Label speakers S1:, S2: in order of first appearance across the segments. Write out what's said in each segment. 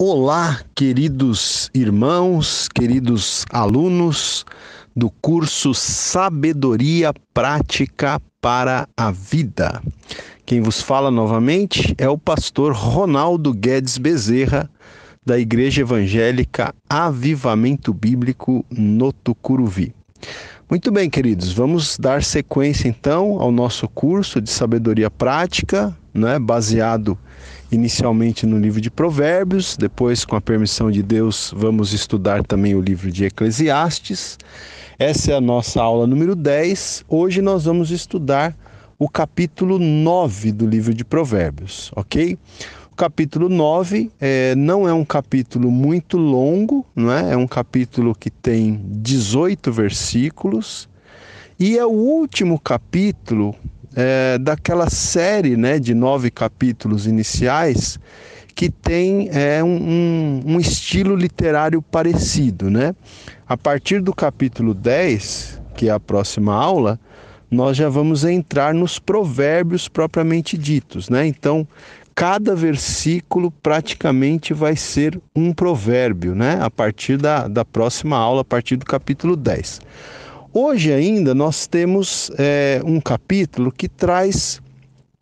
S1: Olá, queridos irmãos, queridos alunos do curso Sabedoria Prática para a Vida. Quem vos fala novamente é o pastor Ronaldo Guedes Bezerra, da Igreja Evangélica Avivamento Bíblico no Tucuruvi. Muito bem, queridos, vamos dar sequência então ao nosso curso de sabedoria prática, né, baseado inicialmente no livro de Provérbios, depois, com a permissão de Deus, vamos estudar também o livro de Eclesiastes. Essa é a nossa aula número 10. Hoje nós vamos estudar o capítulo 9 do livro de Provérbios, ok? O capítulo 9 é, não é um capítulo muito longo, não é? é um capítulo que tem 18 versículos. E é o último capítulo é, daquela série né, de nove capítulos iniciais que tem é, um, um, estilo literário parecido. Né? A partir do capítulo 10, que é a próxima aula, nós já vamos entrar nos provérbios propriamente ditos. Né? Então, cada versículo praticamente vai ser um provérbio, né? a partir da, da próxima aula, a partir do capítulo 10. Hoje ainda nós temos é, um capítulo que traz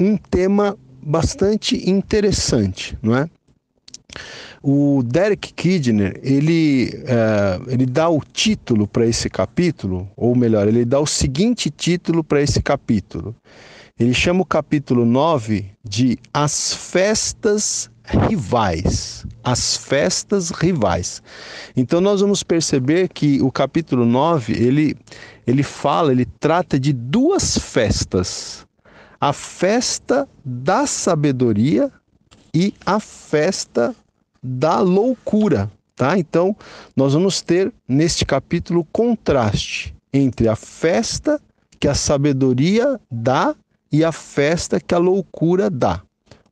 S1: um tema bastante interessante, não é? O Derek Kidner ele, é, ele dá o título para esse capítulo, ou melhor, ele dá o seguinte título para esse capítulo. Ele chama o capítulo 9 de As Festas rivais, as festas rivais. Então nós vamos perceber que o capítulo 9, ele ele fala, ele trata de duas festas: a festa da sabedoria e a festa da loucura, tá? Então, nós vamos ter neste capítulo contraste entre a festa que a sabedoria dá e a festa que a loucura dá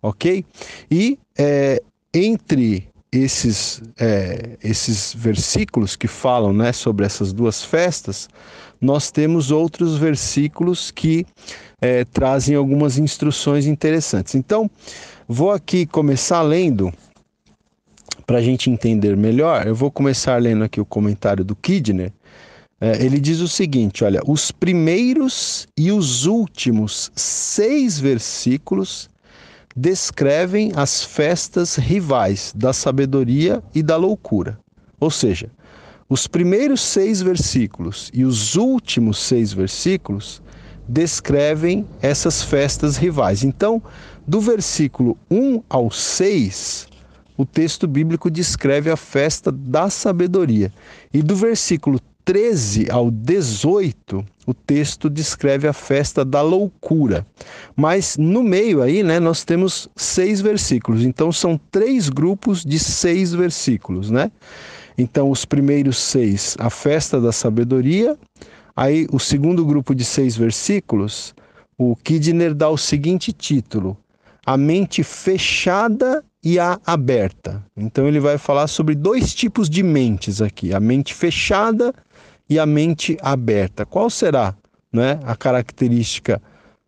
S1: ok? E é, entre esses, é, esses versículos que falam né, sobre essas duas festas, nós temos outros versículos que é, trazem algumas instruções interessantes. Então, vou aqui começar lendo, para a gente entender melhor, eu vou começar lendo aqui o comentário do Kidner. É, ele diz o seguinte: olha, os primeiros e os últimos seis versículos descrevem as festas rivais da sabedoria e da loucura. Ou seja, os primeiros seis versículos e os últimos seis versículos descrevem essas festas rivais. Então, do versículo 1 ao 6, o texto bíblico descreve a festa da sabedoria. E do versículo 13 ao 18, o texto descreve a festa da loucura. Mas no meio aí, né, nós temos seis versículos. Então são três grupos de seis versículos, né? Então os primeiros seis, a festa da sabedoria. Aí o segundo grupo de seis versículos, o Kidner dá o seguinte título: A mente fechada e a aberta. Então ele vai falar sobre dois tipos de mentes aqui: a mente fechada e e a mente aberta. Qual será né, a característica,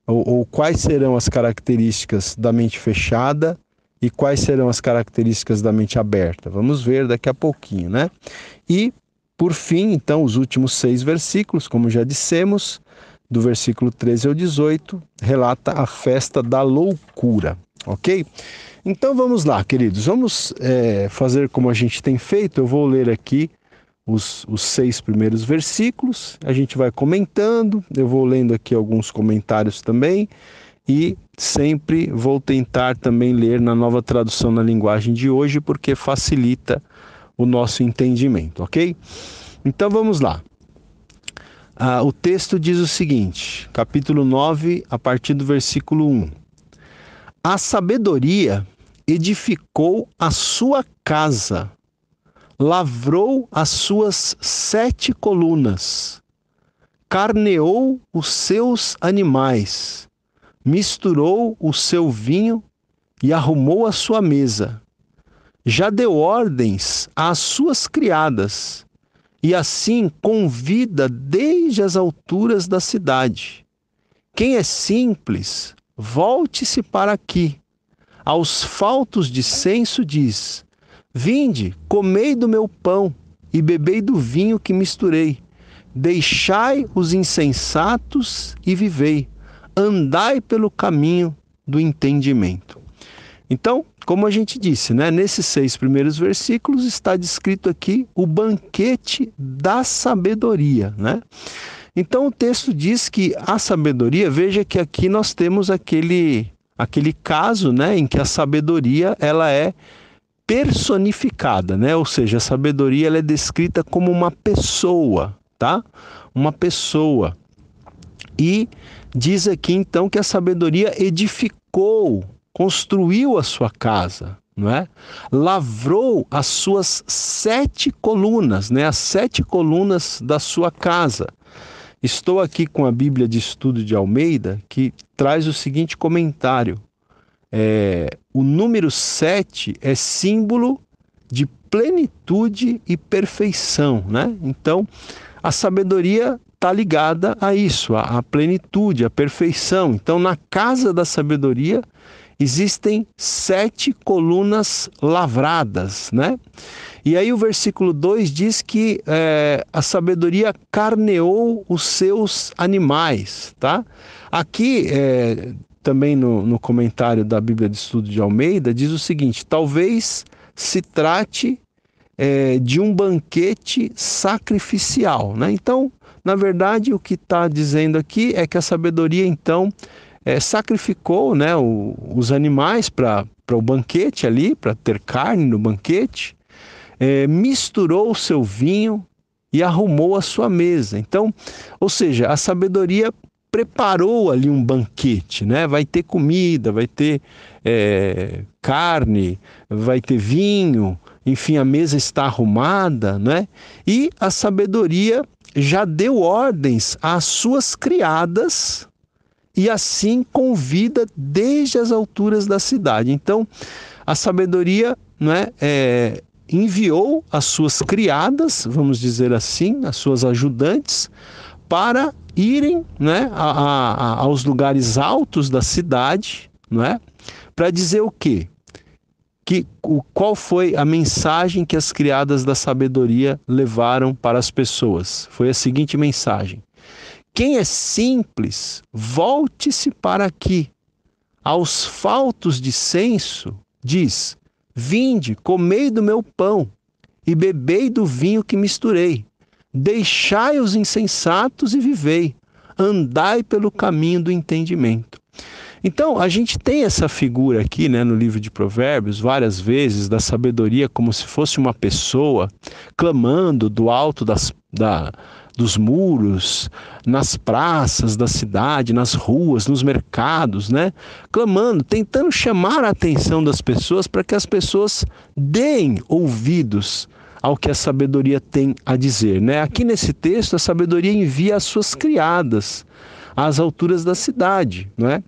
S1: ou, ou quais serão as características da mente fechada e quais serão as características da mente aberta? Vamos ver daqui a pouquinho, né? E, por fim, então, os últimos seis versículos, como já dissemos, do versículo 13 ao 18, relata a festa da loucura, ok? Então vamos lá, queridos, vamos é, fazer como a gente tem feito. Eu vou ler aqui os, os seis primeiros versículos, a gente vai comentando, eu vou lendo aqui alguns comentários também, e sempre vou tentar também ler na nova tradução na linguagem de hoje, porque facilita o nosso entendimento, ok? Então vamos lá. Ah, o texto diz o seguinte, capítulo 9, a partir do versículo 1. A sabedoria edificou a sua casa lavrou as suas sete colunas, carneou os seus animais, misturou o seu vinho e arrumou a sua mesa. Já deu ordens às suas criadas, e assim convida desde as alturas da cidade. Quem é simples, volte-se para aqui. Aos faltos de senso diz: Vinde, comei do meu pão e bebei do vinho que misturei. Deixai os insensatos e vivei. Andai pelo caminho do entendimento. Então, como a gente disse, né, nesses seis primeiros versículos está descrito aqui o banquete da sabedoria, né? Então o texto diz que a sabedoria, veja que aqui nós temos aquele aquele caso, né, em que a sabedoria ela é personificada, né? Ou seja, a sabedoria ela é descrita como uma pessoa, tá? Uma pessoa. E diz aqui então que a sabedoria edificou, construiu a sua casa, não é? Lavrou as suas sete colunas, né? As sete colunas da sua casa. Estou aqui com a Bíblia de Estudo de Almeida, que traz o seguinte comentário: é, o número 7 é símbolo de plenitude e perfeição, né? Então, a sabedoria está ligada a isso, a plenitude, a perfeição. Então, na casa da sabedoria existem sete colunas lavradas, né? E aí o versículo 2 diz que é, a sabedoria carneou os seus animais, tá? Aqui é, também no, no comentário da Bíblia de Estudo de Almeida, diz o seguinte: talvez se trate é, de um banquete sacrificial. Né? Então, na verdade, o que está dizendo aqui é que a sabedoria, então, é, sacrificou né, o, os animais para o banquete ali, para ter carne no banquete, é, misturou o seu vinho e arrumou a sua mesa. Então, ou seja, a sabedoria preparou ali um banquete, né? Vai ter comida, vai ter é, carne, vai ter vinho, enfim, a mesa está arrumada, né? E a sabedoria já deu ordens às suas criadas e assim convida desde as alturas da cidade. Então, a sabedoria, né? É, enviou as suas criadas, vamos dizer assim, as suas ajudantes, para irem né, a, a, aos lugares altos da cidade né, para dizer o quê? Que, o, qual foi a mensagem que as criadas da sabedoria levaram para as pessoas? Foi a seguinte mensagem: Quem é simples, volte-se para aqui. Aos faltos de senso, diz: Vinde, comei do meu pão e bebei do vinho que misturei. Deixai os insensatos e vivei, andai pelo caminho do entendimento. Então, a gente tem essa figura aqui né, no livro de Provérbios, várias vezes, da sabedoria como se fosse uma pessoa clamando do alto das, da, dos muros, nas praças da cidade, nas ruas, nos mercados, né? Clamando, tentando chamar a atenção das pessoas para que as pessoas deem ouvidos ao que a sabedoria tem a dizer. Né? Aqui nesse texto, a sabedoria envia as suas criadas às alturas da cidade, não é?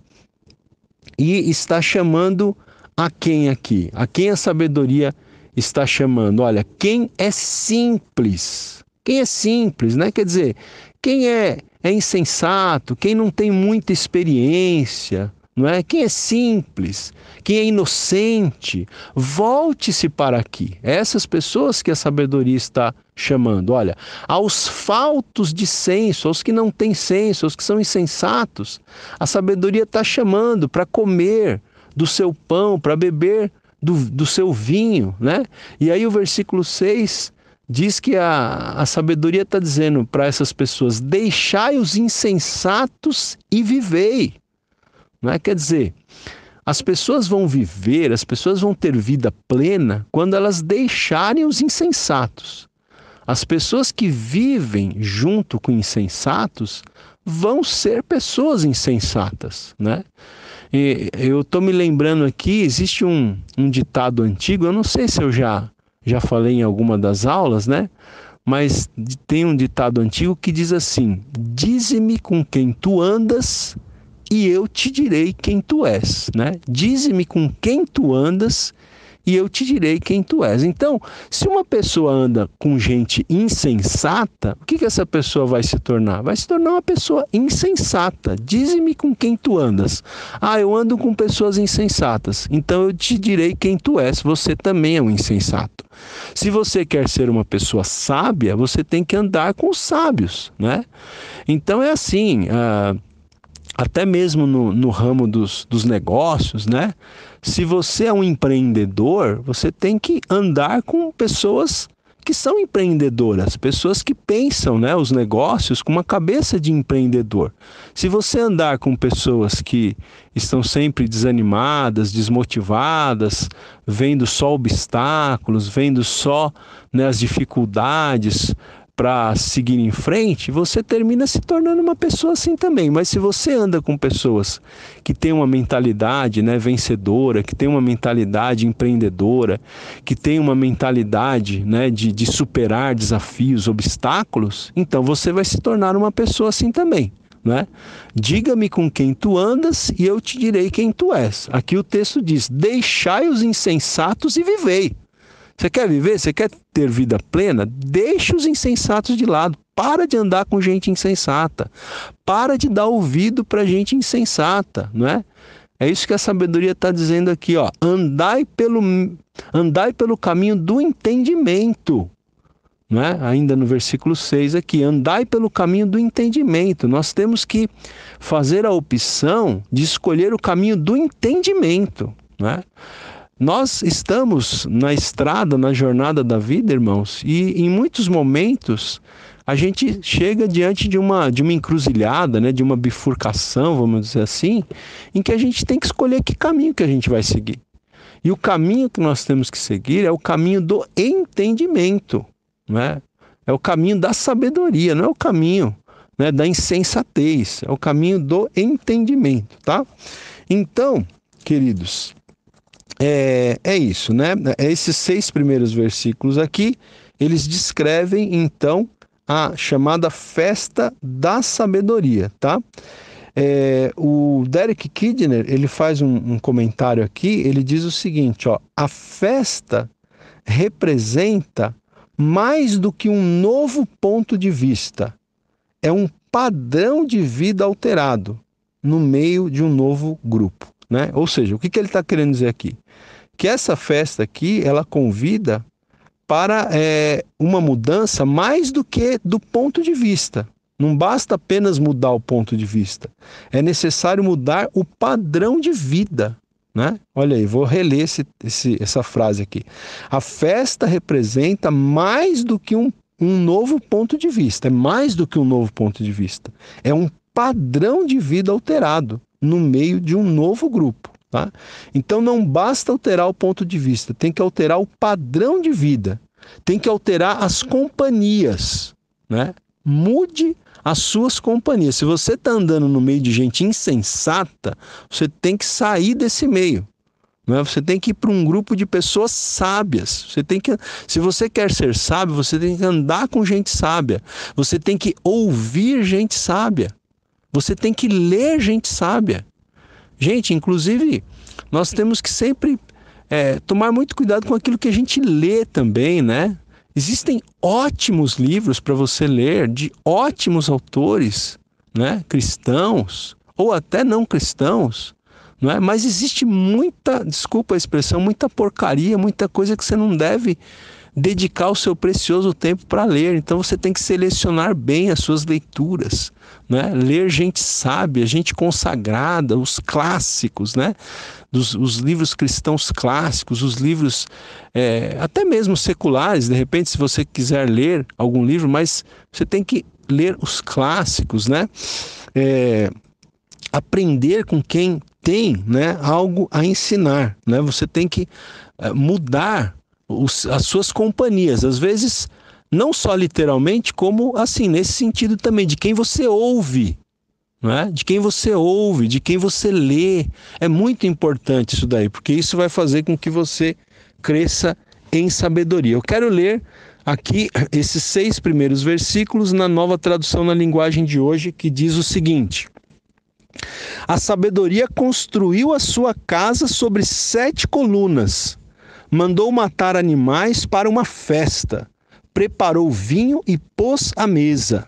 S1: E está chamando a quem aqui? A quem a sabedoria está chamando? Olha, quem é simples? Quem é simples, né? Quer dizer, quem é, é insensato, quem não tem muita experiência, não é? Quem é simples, quem é inocente, volte-se para aqui. É essas pessoas que a sabedoria está chamando, olha, aos faltos de senso, aos que não têm senso, aos que são insensatos, a sabedoria está chamando para comer do seu pão, para beber do, do seu vinho, né? E aí o versículo 6 diz que a, a sabedoria está dizendo para essas pessoas: deixai os insensatos e vivei. Não é? Quer dizer, as pessoas vão viver, as pessoas vão ter vida plena quando elas deixarem os insensatos. As pessoas que vivem junto com insensatos vão ser pessoas insensatas, né? E eu estou me lembrando aqui, existe um, um ditado antigo, eu não sei se eu já, já falei em alguma das aulas, né? Mas tem um ditado antigo que diz assim: Dize-me com quem tu andas e eu te direi quem tu és, né? Dize-me com quem tu andas e eu te direi quem tu és. Então, se uma pessoa anda com gente insensata, o que, que essa pessoa vai se tornar? Vai se tornar uma pessoa insensata. Dize-me com quem tu andas. Ah, eu ando com pessoas insensatas. Então eu te direi quem tu és. Você também é um insensato. Se você quer ser uma pessoa sábia, você tem que andar com os sábios, né? Então é assim. Uh até mesmo no, no ramo dos, dos negócios, né? Se você é um empreendedor, você tem que andar com pessoas que são empreendedoras, pessoas que pensam né, os negócios com uma cabeça de empreendedor. Se você andar com pessoas que estão sempre desanimadas, desmotivadas, vendo só obstáculos, vendo só né, as dificuldades, para seguir em frente, você termina se tornando uma pessoa assim também. Mas se você anda com pessoas que têm uma mentalidade né, vencedora, que têm uma mentalidade empreendedora, que têm uma mentalidade né, de, de superar desafios, obstáculos, então você vai se tornar uma pessoa assim também. Né? Diga-me com quem tu andas e eu te direi quem tu és. Aqui o texto diz: Deixai os insensatos e vivei. Você quer viver? Você quer ter vida plena? Deixa os insensatos de lado. Para de andar com gente insensata. Para de dar ouvido para gente insensata, não é? É isso que a sabedoria está dizendo aqui, ó. Andai pelo, andai pelo caminho do entendimento. Não é? Ainda no versículo 6 aqui, andai pelo caminho do entendimento. Nós temos que fazer a opção de escolher o caminho do entendimento. Não é? Nós estamos na estrada, na jornada da vida, irmãos, e em muitos momentos a gente chega diante de uma, de uma encruzilhada, né, de uma bifurcação, vamos dizer assim, em que a gente tem que escolher que caminho que a gente vai seguir. E o caminho que nós temos que seguir é o caminho do entendimento, né? É o caminho da sabedoria, não é o caminho né, da insensatez, é o caminho do entendimento, tá? Então, queridos, é, é isso, né? Esses seis primeiros versículos aqui, eles descrevem então a chamada festa da sabedoria, tá? É, o Derek Kidner ele faz um, um comentário aqui. Ele diz o seguinte: ó, a festa representa mais do que um novo ponto de vista. É um padrão de vida alterado no meio de um novo grupo. Né? Ou seja, o que, que ele está querendo dizer aqui? que essa festa aqui ela convida para é, uma mudança mais do que do ponto de vista. Não basta apenas mudar o ponto de vista. É necessário mudar o padrão de vida. Né? Olha aí, vou reler esse, esse, essa frase aqui. A festa representa mais do que um, um novo ponto de vista. É mais do que um novo ponto de vista. É um padrão de vida alterado no meio de um novo grupo. Tá? Então não basta alterar o ponto de vista, tem que alterar o padrão de vida, tem que alterar as companhias. Né? Mude as suas companhias. Se você está andando no meio de gente insensata, você tem que sair desse meio. Né? Você tem que ir para um grupo de pessoas sábias. Você tem que, se você quer ser sábio, você tem que andar com gente sábia. Você tem que ouvir gente sábia. Você tem que ler gente sábia. Gente, inclusive, nós temos que sempre é, tomar muito cuidado com aquilo que a gente lê também, né? Existem ótimos livros para você ler de ótimos autores, né? Cristãos ou até não cristãos, não é? Mas existe muita, desculpa a expressão, muita porcaria, muita coisa que você não deve dedicar o seu precioso tempo para ler. Então você tem que selecionar bem as suas leituras, né? Ler gente sábia, gente consagrada, os clássicos, né? Dos, os livros cristãos clássicos, os livros é, até mesmo seculares. De repente, se você quiser ler algum livro, mas você tem que ler os clássicos, né? É, aprender com quem tem, né? Algo a ensinar, né? Você tem que é, mudar os, as suas companhias. Às vezes, não só literalmente, como assim, nesse sentido também, de quem você ouve. É? De quem você ouve, de quem você lê. É muito importante isso daí, porque isso vai fazer com que você cresça em sabedoria. Eu quero ler aqui esses seis primeiros versículos na nova tradução na linguagem de hoje, que diz o seguinte: A sabedoria construiu a sua casa sobre sete colunas, mandou matar animais para uma festa, preparou vinho e pôs à mesa.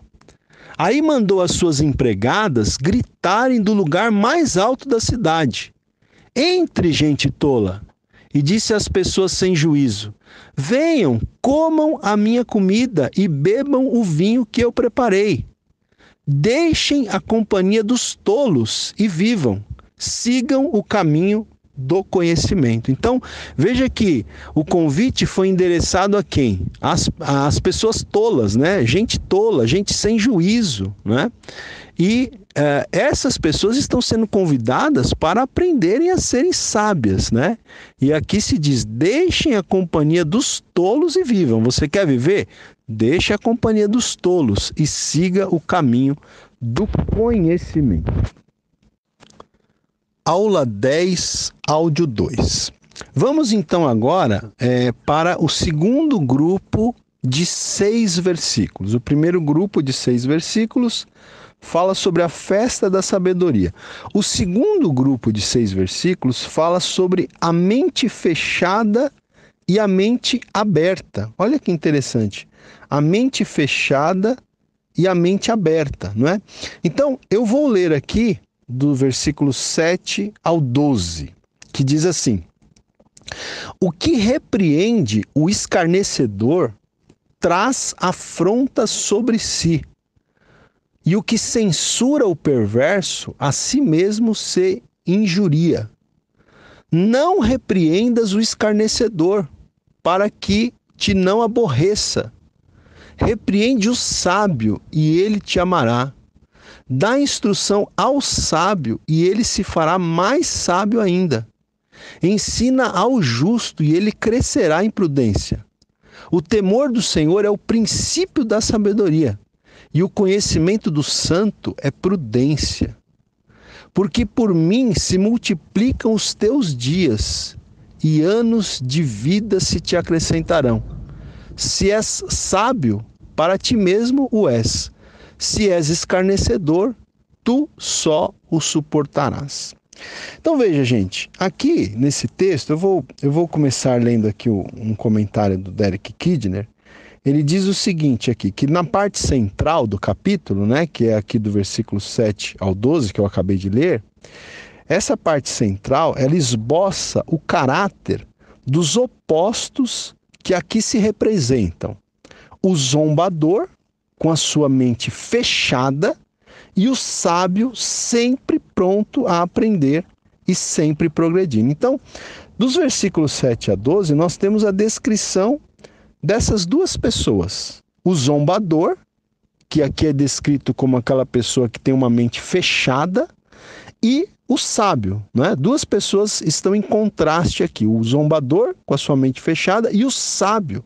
S1: Aí mandou as suas empregadas gritarem do lugar mais alto da cidade: Entre, gente tola! E disse às pessoas sem juízo: Venham, comam a minha comida e bebam o vinho que eu preparei. Deixem a companhia dos tolos e vivam. Sigam o caminho do conhecimento. Então, veja que o convite foi endereçado a quem? As, as pessoas tolas, né? Gente tola, gente sem juízo, né? E eh, essas pessoas estão sendo convidadas para aprenderem a serem sábias, né? E aqui se diz: deixem a companhia dos tolos e vivam. Você quer viver? Deixe a companhia dos tolos e siga o caminho do conhecimento aula 10, áudio 2. Vamos então agora é, para o segundo grupo de seis versículos. O primeiro grupo de seis versículos fala sobre a festa da sabedoria. O segundo grupo de seis versículos fala sobre a mente fechada e a mente aberta. Olha que interessante. A mente fechada e a mente aberta, não é? Então, eu vou ler aqui do versículo 7 ao 12, que diz assim: O que repreende o escarnecedor traz afronta sobre si, e o que censura o perverso a si mesmo se injuria. Não repreendas o escarnecedor, para que te não aborreça. Repreende o sábio, e ele te amará. Dá instrução ao sábio e ele se fará mais sábio ainda. Ensina ao justo e ele crescerá em prudência. O temor do Senhor é o princípio da sabedoria, e o conhecimento do santo é prudência. Porque por mim se multiplicam os teus dias, e anos de vida se te acrescentarão. Se és sábio, para ti mesmo o és se és escarnecedor, tu só o suportarás. Então veja, gente, aqui nesse texto, eu vou, eu vou começar lendo aqui um comentário do Derek Kidner. Ele diz o seguinte aqui, que na parte central do capítulo, né, que é aqui do versículo 7 ao 12 que eu acabei de ler, essa parte central, ela esboça o caráter dos opostos que aqui se representam. O zombador, com a sua mente fechada e o sábio sempre pronto a aprender e sempre progredindo. Então, dos versículos 7 a 12, nós temos a descrição dessas duas pessoas: o zombador, que aqui é descrito como aquela pessoa que tem uma mente fechada, e o sábio. Né? Duas pessoas estão em contraste aqui: o zombador, com a sua mente fechada, e o sábio,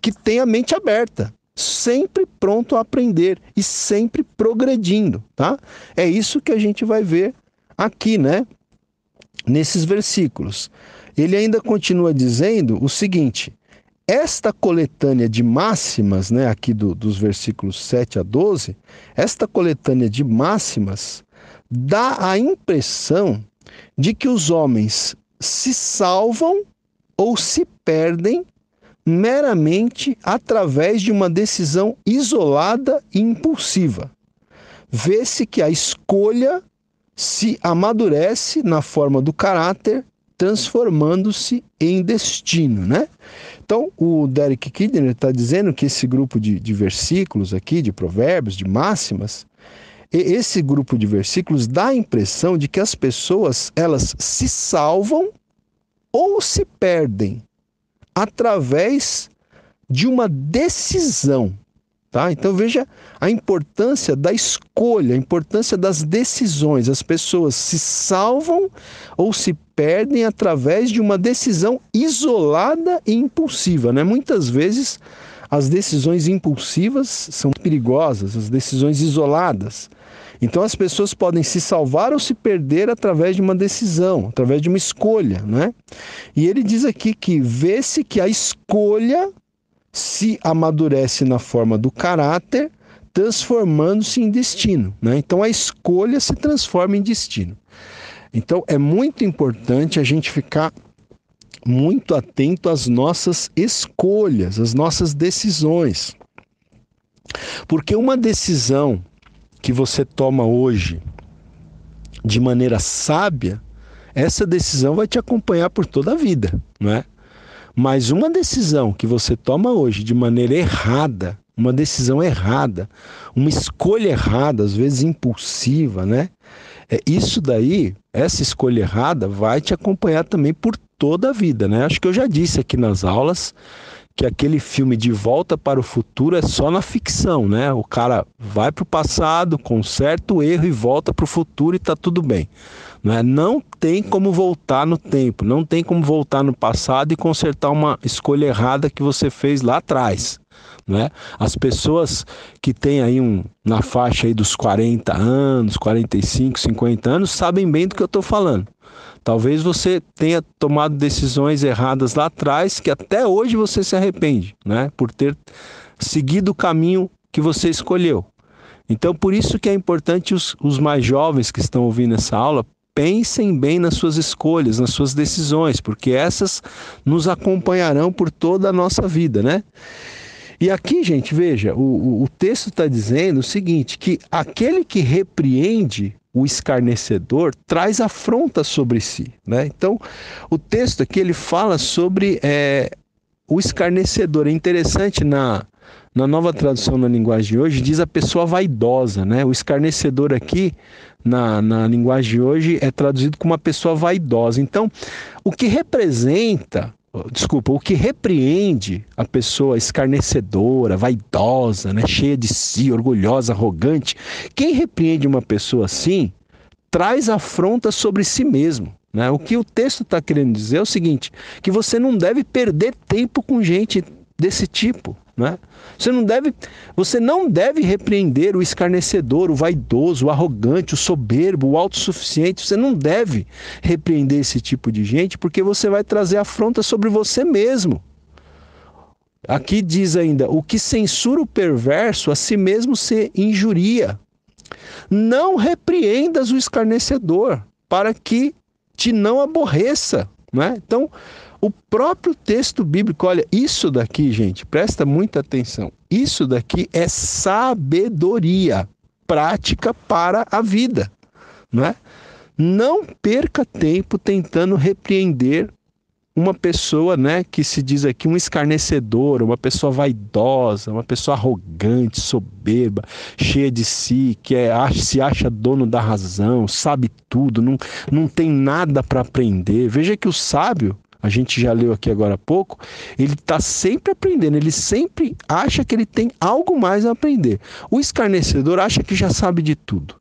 S1: que tem a mente aberta sempre pronto a aprender e sempre progredindo, tá? É isso que a gente vai ver aqui, né? Nesses versículos. Ele ainda continua dizendo o seguinte: esta coletânea de máximas, né, aqui do, dos versículos 7 a 12, esta coletânea de máximas dá a impressão de que os homens se salvam ou se perdem meramente através de uma decisão isolada e impulsiva. Vê-se que a escolha se amadurece na forma do caráter, transformando-se em destino, né? Então, o Derek Kidner está dizendo que esse grupo de, de versículos aqui, de provérbios, de máximas, esse grupo de versículos dá a impressão de que as pessoas, elas se salvam ou se perdem através de uma decisão. Tá? Então veja a importância da escolha, a importância das decisões. As pessoas se salvam ou se perdem através de uma decisão isolada e impulsiva. Né? Muitas vezes as decisões impulsivas são perigosas, as decisões isoladas. Então as pessoas podem se salvar ou se perder através de uma decisão, através de uma escolha, né? E ele diz aqui que vê-se que a escolha se amadurece na forma do caráter, transformando-se em destino, né? Então a escolha se transforma em destino. Então é muito importante a gente ficar muito atento às nossas escolhas, às nossas decisões. Porque uma decisão que você toma hoje de maneira sábia, essa decisão vai te acompanhar por toda a vida, não é? Mas uma decisão que você toma hoje de maneira errada, uma decisão errada, uma escolha errada, às vezes impulsiva, né? É, isso daí, essa escolha errada, vai te acompanhar também por toda a vida, né? Acho que eu já disse aqui nas aulas que aquele filme De Volta para o Futuro é só na ficção, né? O cara vai para o passado, conserta o erro e volta para o futuro e tá tudo bem. Né? Não tem como voltar no tempo, não tem como voltar no passado e consertar uma escolha errada que você fez lá atrás. Né? As pessoas que têm aí um, na faixa aí dos 40 anos, 45, 50 anos, sabem bem do que eu estou falando. Talvez você tenha tomado decisões erradas lá atrás que até hoje você se arrepende, né? Por ter seguido o caminho que você escolheu. Então, por isso que é importante os, os mais jovens que estão ouvindo essa aula pensem bem nas suas escolhas, nas suas decisões, porque essas nos acompanharão por toda a nossa vida, né? E aqui, gente, veja, o, o texto está dizendo o seguinte: que aquele que repreende o escarnecedor traz afronta sobre si. Né? Então, o texto aqui ele fala sobre é, o escarnecedor. É interessante na, na nova tradução na linguagem de hoje, diz a pessoa vaidosa. Né? O escarnecedor aqui, na, na linguagem de hoje, é traduzido como uma pessoa vaidosa. Então, o que representa desculpa, o que repreende a pessoa escarnecedora, vaidosa, né, cheia de si, orgulhosa, arrogante, quem repreende uma pessoa assim traz afronta sobre si mesmo. Né? O que o texto está querendo dizer é o seguinte: que você não deve perder tempo com gente desse tipo. Né? Você não deve, você não deve repreender o escarnecedor, o vaidoso, o arrogante, o soberbo, o autossuficiente. Você não deve repreender esse tipo de gente, porque você vai trazer afronta sobre você mesmo. Aqui diz ainda: o que censura o perverso a si mesmo se injuria. Não repreendas o escarnecedor, para que te não aborreça. Né? Então, o próprio texto bíblico, olha, isso daqui, gente, presta muita atenção. Isso daqui é sabedoria prática para a vida, não é? Não perca tempo tentando repreender uma pessoa, né, que se diz aqui um escarnecedor, uma pessoa vaidosa, uma pessoa arrogante, soberba, cheia de si, que é, se acha dono da razão, sabe tudo, não, não tem nada para aprender. Veja que o sábio, a gente já leu aqui agora há pouco, ele está sempre aprendendo, ele sempre acha que ele tem algo mais a aprender. O escarnecedor acha que já sabe de tudo.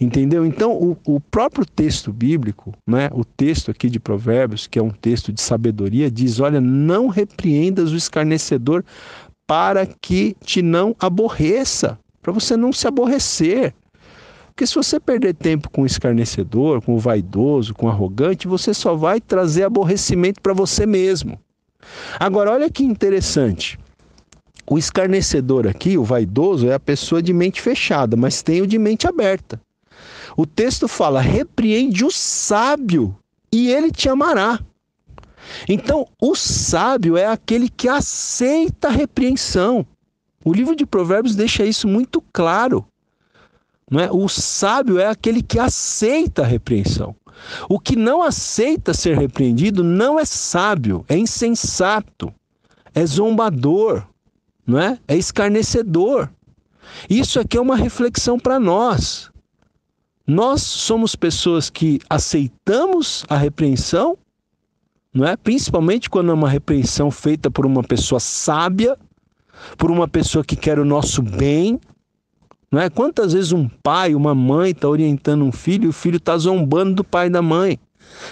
S1: Entendeu? Então, o, o próprio texto bíblico, né, o texto aqui de Provérbios, que é um texto de sabedoria, diz: Olha, não repreendas o escarnecedor para que te não aborreça, para você não se aborrecer. Porque se você perder tempo com o escarnecedor, com o vaidoso, com o arrogante, você só vai trazer aborrecimento para você mesmo. Agora, olha que interessante. O escarnecedor aqui, o vaidoso, é a pessoa de mente fechada, mas tem o de mente aberta. O texto fala: repreende o sábio e ele te amará. Então, o sábio é aquele que aceita a repreensão. O livro de Provérbios deixa isso muito claro. Não é? O sábio é aquele que aceita a repreensão. O que não aceita ser repreendido não é sábio, é insensato, é zombador, não é? É escarnecedor. Isso aqui é uma reflexão para nós. Nós somos pessoas que aceitamos a repreensão, não é? Principalmente quando é uma repreensão feita por uma pessoa sábia, por uma pessoa que quer o nosso bem, não é? Quantas vezes um pai, uma mãe está orientando um filho e o filho está zombando do pai e da mãe?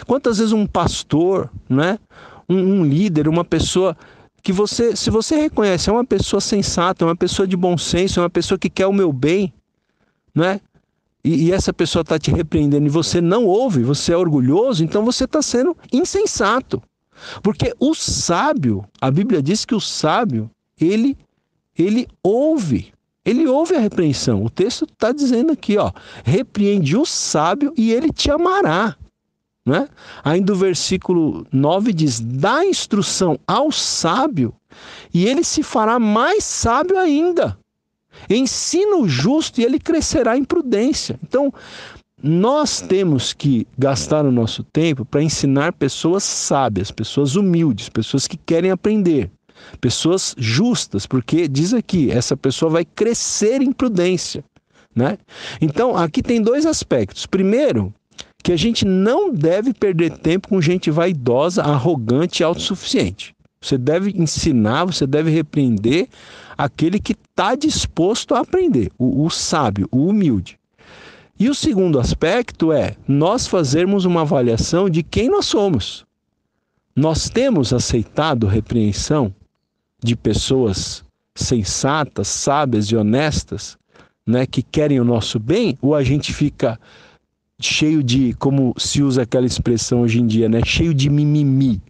S1: Quantas vezes um pastor, né? um, um líder, uma pessoa que você, se você reconhece, é uma pessoa sensata, é uma pessoa de bom senso, é uma pessoa que quer o meu bem, né? E, e essa pessoa está te repreendendo e você não ouve, você é orgulhoso, então você está sendo insensato. Porque o sábio, a Bíblia diz que o sábio, ele, ele ouve ele ouve a repreensão. O texto está dizendo aqui, ó, repreende o sábio e ele te amará. Né? Ainda o versículo 9 diz: dá instrução ao sábio e ele se fará mais sábio ainda. Ensina o justo e ele crescerá em prudência. Então, nós temos que gastar o nosso tempo para ensinar pessoas sábias, pessoas humildes, pessoas que querem aprender pessoas justas, porque diz aqui, essa pessoa vai crescer em prudência, né? Então, aqui tem dois aspectos. Primeiro, que a gente não deve perder tempo com gente vaidosa, arrogante e autossuficiente. Você deve ensinar, você deve repreender aquele que está disposto a aprender, o, o sábio, o humilde. E o segundo aspecto é nós fazermos uma avaliação de quem nós somos. Nós temos aceitado repreensão, de pessoas sensatas, sábias e honestas, né, que querem o nosso bem, ou a gente fica cheio de, como se usa aquela expressão hoje em dia, né, cheio de mimimi.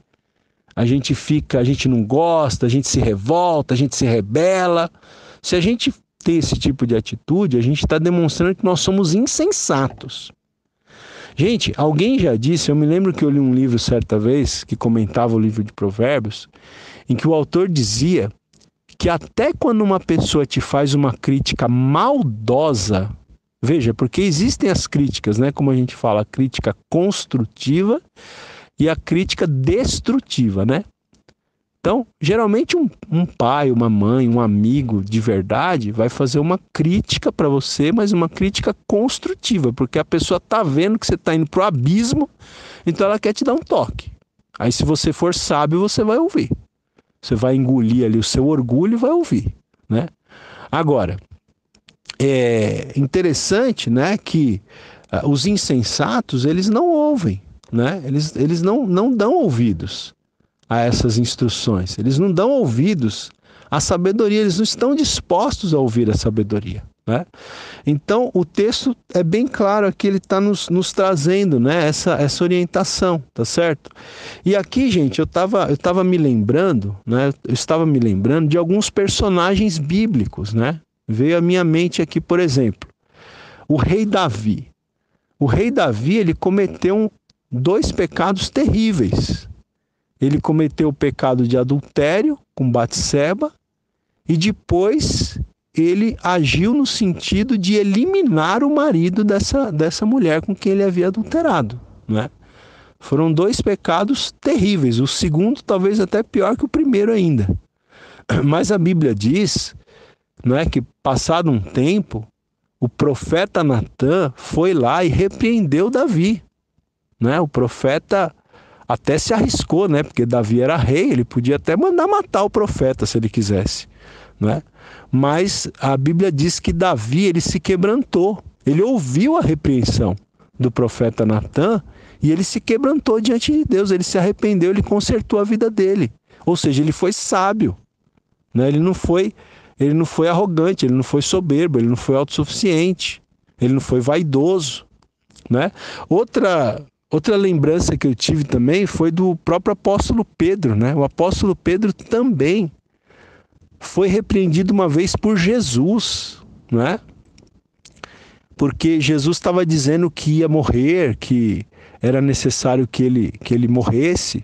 S1: A gente fica, a gente não gosta, a gente se revolta, a gente se rebela. Se a gente tem esse tipo de atitude, a gente está demonstrando que nós somos insensatos. Gente, alguém já disse, eu me lembro que eu li um livro certa vez que comentava o livro de Provérbios, em que o autor dizia que até quando uma pessoa te faz uma crítica maldosa, veja, porque existem as críticas, né, como a gente fala, a crítica construtiva e a crítica destrutiva, né? Então, geralmente um, um, pai, uma mãe, um amigo de verdade vai fazer uma crítica para você, mas uma crítica construtiva, porque a pessoa tá vendo que você tá indo pro abismo, então ela quer te dar um toque. Aí se você for sábio, você vai ouvir. Você vai engolir ali o seu orgulho e vai ouvir, né? Agora, é interessante, né, que uh, os insensatos, eles não ouvem, né? Eles, eles não, não dão ouvidos a essas instruções. Eles não dão ouvidos à sabedoria, eles não estão dispostos a ouvir a sabedoria. Né? Então, o texto é bem claro aqui, ele está nos, nos, trazendo né, essa, essa orientação, tá certo? E aqui, gente, eu estava eu tava me lembrando, né, eu estava me lembrando de alguns personagens bíblicos, né? Veio à minha mente aqui, por exemplo, o rei Davi. O rei Davi, ele cometeu um, dois pecados terríveis. Ele cometeu o pecado de adultério com Batseba e depois ele agiu no sentido de eliminar o marido dessa, dessa mulher com quem ele havia adulterado. Né? Foram dois pecados terríveis, o segundo talvez até pior que o primeiro ainda. Mas a Bíblia diz não é, que, passado um tempo, o profeta Natan foi lá e repreendeu Davi. Né? O profeta até se arriscou, né? porque Davi era rei, ele podia até mandar matar o profeta se ele quisesse. Não é? Mas a Bíblia diz que Davi ele se quebrantou. Ele ouviu a repreensão do profeta Natan e ele se quebrantou diante de Deus. Ele se arrependeu, ele consertou a vida dele. Ou seja, ele foi sábio. Né? Ele não foi ele não foi arrogante, ele não foi soberbo, ele não foi autossuficiente, ele não foi vaidoso, né? Outra outra lembrança que eu tive também foi do próprio apóstolo Pedro, né? O apóstolo Pedro também foi repreendido uma vez por Jesus, não é? Porque Jesus estava dizendo que ia morrer, que era necessário que ele, que ele morresse.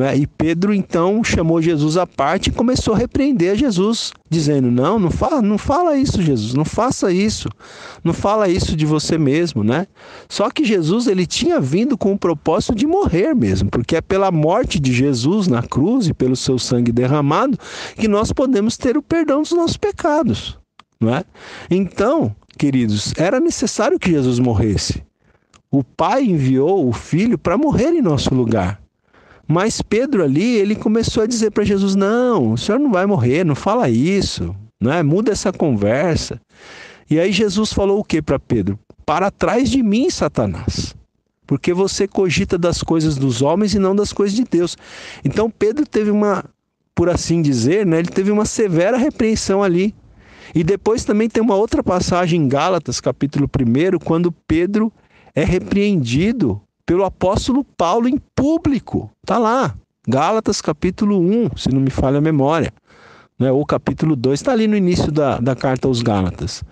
S1: É? E Pedro então chamou Jesus à parte e começou a repreender Jesus, dizendo: Não, não fala, não fala isso, Jesus, não faça isso, não fala isso de você mesmo, né? Só que Jesus ele tinha vindo com o propósito de morrer mesmo, porque é pela morte de Jesus na cruz e pelo seu sangue derramado que nós podemos ter o perdão dos nossos pecados, não é? Então, queridos, era necessário que Jesus morresse. O Pai enviou o Filho para morrer em nosso lugar. Mas Pedro ali, ele começou a dizer para Jesus: Não, o senhor não vai morrer, não fala isso, né? muda essa conversa. E aí Jesus falou o que para Pedro? Para trás de mim, Satanás porque você cogita das coisas dos homens e não das coisas de Deus. Então Pedro teve uma, por assim dizer, né, ele teve uma severa repreensão ali. E depois também tem uma outra passagem em Gálatas, capítulo 1, quando Pedro é repreendido pelo apóstolo Paulo em público. Está lá, Gálatas capítulo 1, se não me falha a memória, né? ou capítulo 2, está ali no início da, da carta aos Gálatas.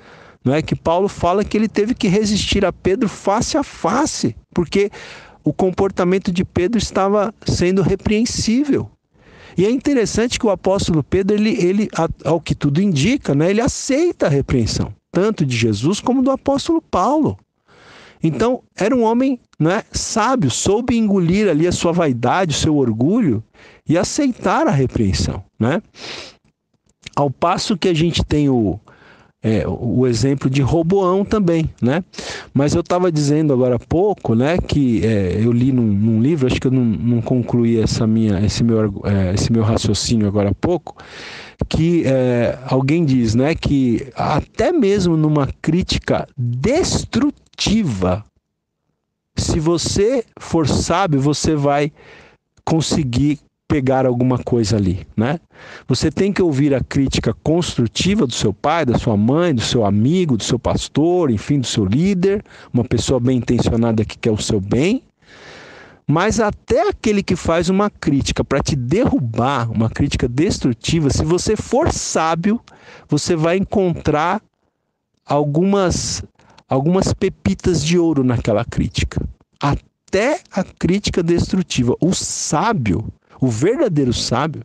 S1: Não é que Paulo fala que ele teve que resistir a Pedro face a face, porque o comportamento de Pedro estava sendo repreensível. E é interessante que o apóstolo Pedro, ele, ele ao que tudo indica, né, ele aceita a repreensão, tanto de Jesus como do apóstolo Paulo. Então, era um homem não é, sábio, soube engolir ali a sua vaidade, o seu orgulho e aceitar a repreensão. Né? Ao passo que a gente tem o, é, o exemplo de Roboão também, né? Mas eu estava dizendo agora há pouco, né, que é, eu li num, num, livro, acho que eu não, não concluí essa minha, esse meu, é, esse meu raciocínio agora há pouco, que é, alguém diz, né, que até mesmo numa crítica destrutiva ativa. Se você for sábio, você vai conseguir pegar alguma coisa ali, né? Você tem que ouvir a crítica construtiva do seu pai, da sua mãe, do seu amigo, do seu pastor, enfim, do seu líder, uma pessoa bem intencionada que quer o seu bem. Mas até aquele que faz uma crítica para te derrubar, uma crítica destrutiva, se você for sábio, você vai encontrar algumas algumas pepitas de ouro naquela crítica. Até a crítica destrutiva. O sábio, o verdadeiro sábio,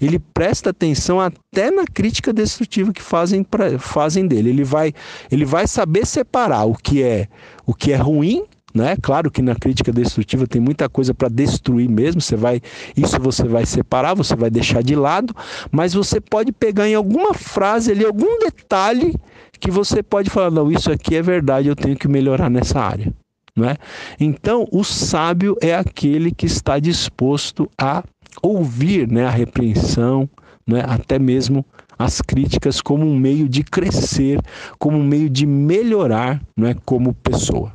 S1: ele presta atenção até na crítica destrutiva que fazem, pra, fazem dele. Ele vai, ele vai saber separar o que é o que é ruim né? Claro que na crítica destrutiva tem muita coisa para destruir mesmo, você vai isso você vai separar, você vai deixar de lado, mas você pode pegar em alguma frase ali algum detalhe que você pode falar: não, isso aqui é verdade, eu tenho que melhorar nessa área. é Então, o sábio é aquele que está disposto a ouvir né, a repreensão, né, até mesmo as críticas, como um meio de crescer, como um meio de melhorar né, como pessoa.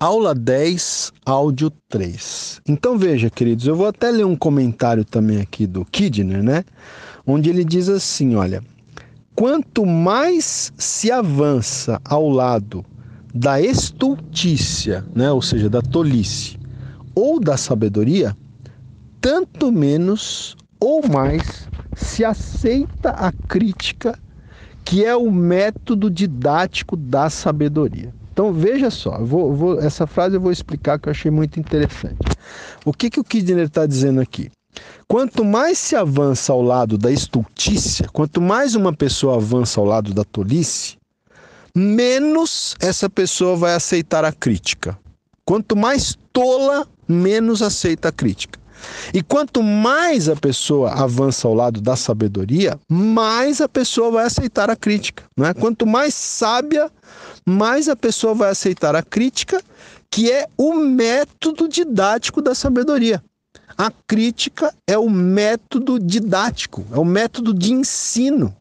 S1: Aula 10, áudio 3. Então veja, queridos, eu vou até ler um comentário também aqui do Kidner, né? Onde ele diz assim: olha, quanto mais se avança ao lado da estultícia, né, ou seja, da tolice, ou da sabedoria, tanto menos ou mais se aceita a crítica, que é o método didático da sabedoria. Então veja só, vou, vou, essa frase eu vou explicar que eu achei muito interessante. O que, que o Kidner está dizendo aqui? Quanto mais se avança ao lado da estultícia, quanto mais uma pessoa avança ao lado da tolice, menos essa pessoa vai aceitar a crítica. Quanto mais tola, menos aceita a crítica. E quanto mais a pessoa avança ao lado da sabedoria, mais a pessoa vai aceitar a crítica. Né? Quanto mais sábia, mais a pessoa vai aceitar a crítica, que é o método didático da sabedoria. A crítica é o método didático, é o método de ensino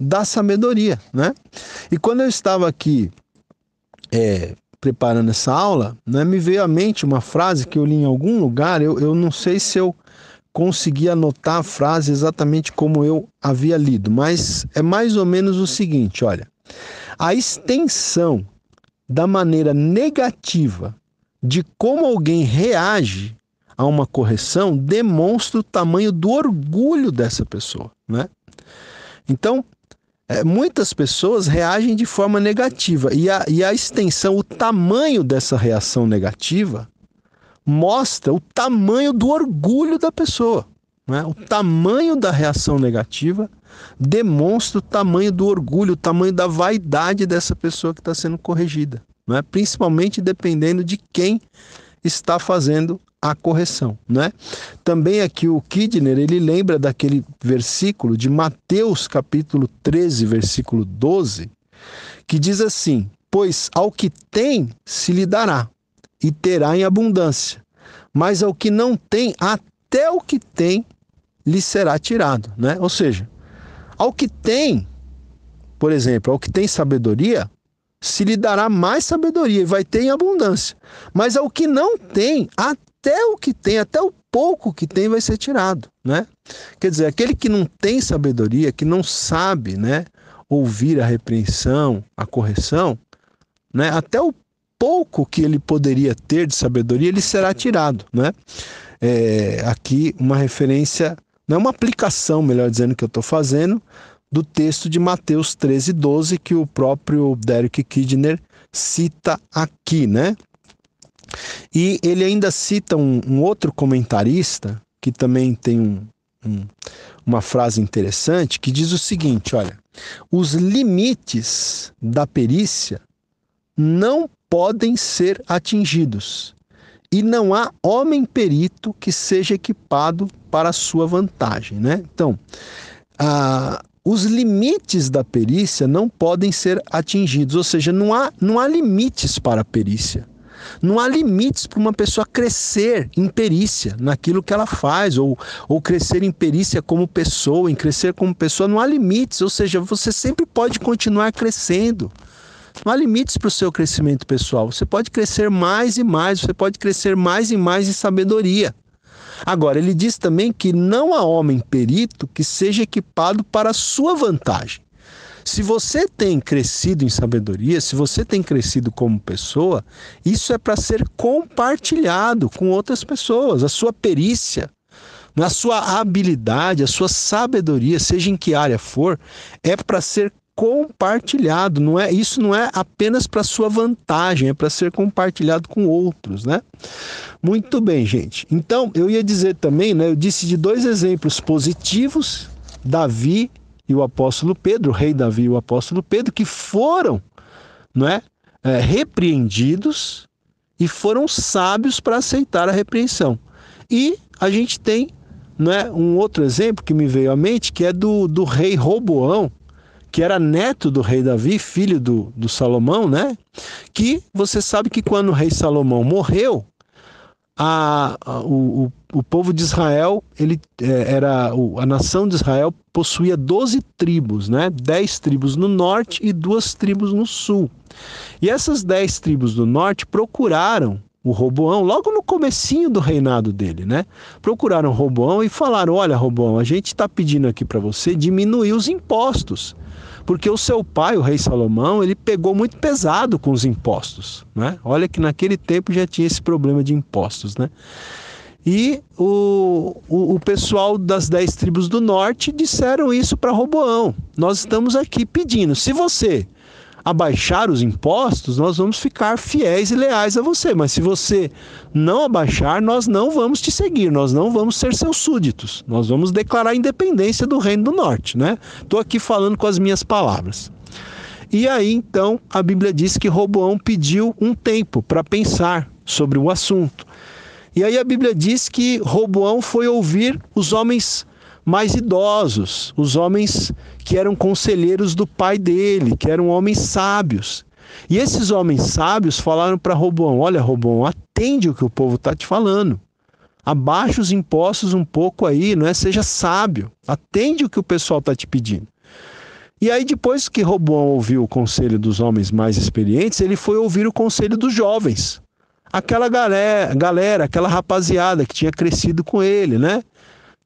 S1: da sabedoria, né? E quando eu estava aqui é, preparando essa aula, né, me veio à mente uma frase que eu li em algum lugar, eu, eu não sei se eu consegui anotar a frase exatamente como eu havia lido, mas é mais ou menos o seguinte, olha. A extensão da maneira negativa de como alguém reage a uma correção demonstra o tamanho do orgulho dessa pessoa, né? Então, é, muitas pessoas reagem de forma negativa e a, e a extensão, o tamanho dessa reação negativa mostra o tamanho do orgulho da pessoa. Né? O tamanho da reação negativa demonstra o tamanho do orgulho, o tamanho da vaidade dessa pessoa que está sendo corrigida, né? principalmente dependendo de quem está fazendo a correção, né? Também aqui o Kidner, ele lembra daquele versículo de Mateus capítulo 13, versículo 12, que diz assim: "Pois ao que tem se lhe dará, e terá em abundância, mas ao que não tem, até o que tem lhe será tirado", né? Ou seja, ao que tem, por exemplo, ao que tem sabedoria, se lhe dará mais sabedoria e vai ter em abundância. Mas ao que não tem, até até o que tem, até o pouco que tem vai ser tirado, né? Quer dizer, aquele que não tem sabedoria, que não sabe, né, ouvir a repreensão, a correção, né, até o pouco que ele poderia ter de sabedoria, ele será tirado, né? É, aqui uma referência, não é uma aplicação, melhor dizendo, que eu estou fazendo, do texto de Mateus 13, 12, que o próprio Derek Kidner cita aqui, né? E ele ainda cita um, um outro comentarista, que também tem um, um, uma frase interessante, que diz o seguinte: olha, os limites da perícia não podem ser atingidos, e não há homem perito que seja equipado para sua vantagem. Né? Então, os limites da perícia não podem ser atingidos, ou seja, não há, não há limites para a perícia. Não há limites para uma pessoa crescer em perícia naquilo que ela faz, ou, ou crescer em perícia como pessoa, em crescer como pessoa. Não há limites, ou seja, você sempre pode continuar crescendo. Não há limites para o seu crescimento pessoal. Você pode crescer mais e mais, você pode crescer mais e mais em sabedoria. Agora, ele diz também que não há homem perito que seja equipado para a sua vantagem. Se você tem crescido em sabedoria, se você tem crescido como pessoa, isso é para ser compartilhado com outras pessoas. A sua perícia, a sua habilidade, a sua sabedoria, seja em que área for, é para ser compartilhado, não é? Isso não é apenas para sua vantagem, é para ser compartilhado com outros, né? Muito bem, gente. Então, eu ia dizer também, né, eu disse de dois exemplos positivos, Davi e o apóstolo Pedro, o rei Davi e o apóstolo Pedro, que foram não é, é repreendidos e foram sábios para aceitar a repreensão. E a gente tem não é, um outro exemplo que me veio à mente, que é do, do rei Roboão, que era neto do rei Davi, filho do, do Salomão, né? Que você sabe que quando o rei Salomão morreu, a, a o, o povo de Israel, ele é, era a nação de Israel possuía 12 tribos, né? 10 tribos no norte e duas tribos no sul. E essas 10 tribos do norte procuraram o Roboão logo no comecinho do reinado dele, né? Procuraram Roboão e falaram: "Olha, Roboão, a gente está pedindo aqui para você diminuir os impostos, porque o seu pai, o rei Salomão, ele pegou muito pesado com os impostos, né? Olha que naquele tempo já tinha esse problema de impostos, né? E o, o, o pessoal das dez tribos do norte disseram isso para Roboão. Nós estamos aqui pedindo. Se você abaixar os impostos, nós vamos ficar fiéis e leais a você. Mas se você não abaixar, nós não vamos te seguir, nós não vamos ser seus súditos. Nós vamos declarar a independência do Reino do Norte, né? Estou aqui falando com as minhas palavras. E aí, então, a Bíblia diz que Roboão pediu um tempo para pensar sobre o assunto. E aí a Bíblia diz que Roboão foi ouvir os homens mais idosos, os homens que eram conselheiros do pai dele, que eram homens sábios. E esses homens sábios falaram para Roboão: Olha, Roboão, atende o que o povo está te falando. Abaixa os impostos um pouco aí, não é? Seja sábio. Atende o que o pessoal está te pedindo. E aí, depois que Roboão ouviu o conselho dos homens mais experientes, ele foi ouvir o conselho dos jovens aquela galera, galera, aquela rapaziada que tinha crescido com ele, né?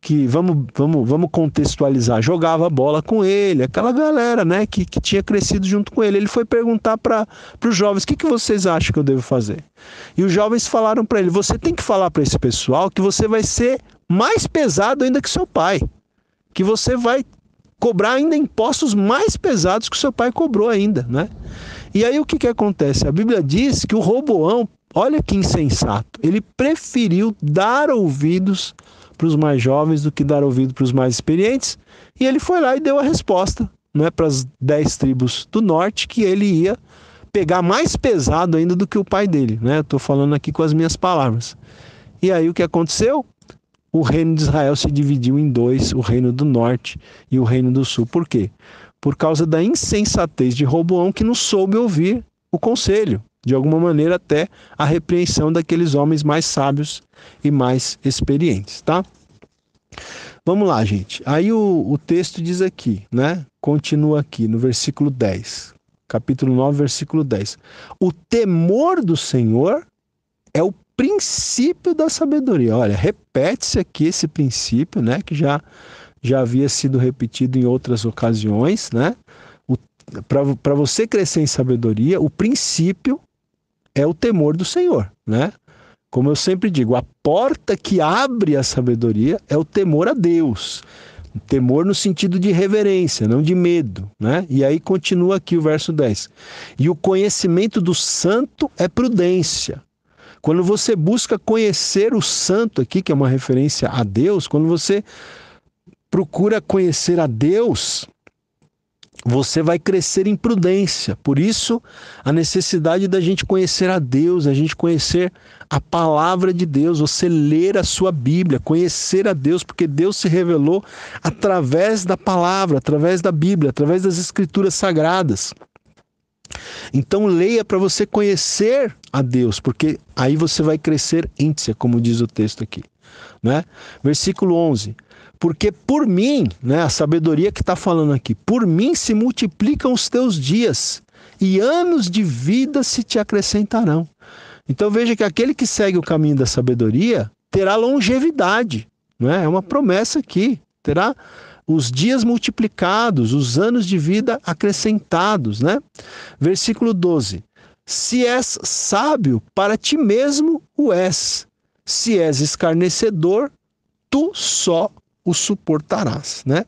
S1: Que vamos, vamos, vamos contextualizar, jogava bola com ele, aquela galera, né, que, que tinha crescido junto com ele. Ele foi perguntar para os jovens: o que, que vocês acham que eu devo fazer? E os jovens falaram para ele: você tem que falar para esse pessoal que você vai ser mais pesado ainda que seu pai, que você vai cobrar ainda impostos mais pesados que seu pai cobrou ainda, né? E aí o que, que acontece? A Bíblia diz que o Roboão Olha que insensato. Ele preferiu dar ouvidos para os mais jovens do que dar ouvido para os mais experientes. E ele foi lá e deu a resposta né, para as dez tribos do norte que ele ia pegar mais pesado ainda do que o pai dele. Né? Estou falando aqui com as minhas palavras. E aí o que aconteceu? O reino de Israel se dividiu em dois, o reino do norte e o reino do sul. Por quê? Por causa da insensatez de Roboão que não soube ouvir o conselho de alguma maneira, até a repreensão daqueles homens mais sábios e mais experientes, tá? Vamos lá, gente. Aí o, o texto diz aqui, né? Continua aqui no versículo 10, capítulo 9, versículo 10. O temor do Senhor é o princípio da sabedoria. Olha, repete-se aqui esse princípio, né? Que já, já havia sido repetido em outras ocasiões, né? Para você crescer em sabedoria, o princípio é o temor do Senhor, né? Como eu sempre digo, a porta que abre a sabedoria é o temor a Deus. temor no sentido de reverência, não de medo, né? E aí continua aqui o verso 10. E o conhecimento do santo é prudência. Quando você busca conhecer o santo aqui, que é uma referência a Deus, quando você procura conhecer a Deus, você vai crescer em prudência. Por isso, a necessidade da gente conhecer a Deus, a gente conhecer a palavra de Deus, você ler a sua Bíblia, conhecer a Deus, porque Deus se revelou através da palavra, através da Bíblia, através das escrituras sagradas. Então leia para você conhecer a Deus, porque aí você vai crescer íntia, como diz o texto aqui, né? Versículo 11 porque por mim, né, a sabedoria que está falando aqui, por mim se multiplicam os teus dias e anos de vida se te acrescentarão. Então veja que aquele que segue o caminho da sabedoria terá longevidade, né? é uma promessa aqui, terá os dias multiplicados, os anos de vida acrescentados. Né? Versículo 12: Se és sábio, para ti mesmo o és, se és escarnecedor, tu só o suportarás, né?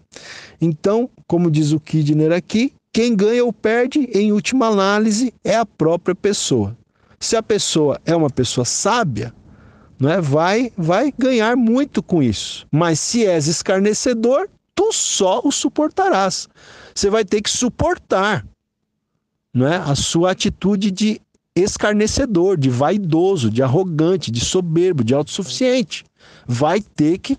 S1: Então, como diz o Kidner aqui, quem ganha ou perde, em última análise, é a própria pessoa. Se a pessoa é uma pessoa sábia, não é? Vai, vai ganhar muito com isso. Mas se és escarnecedor, tu só o suportarás. Você vai ter que suportar, não é? A sua atitude de escarnecedor, de vaidoso, de arrogante, de soberbo, de autossuficiente. Vai ter que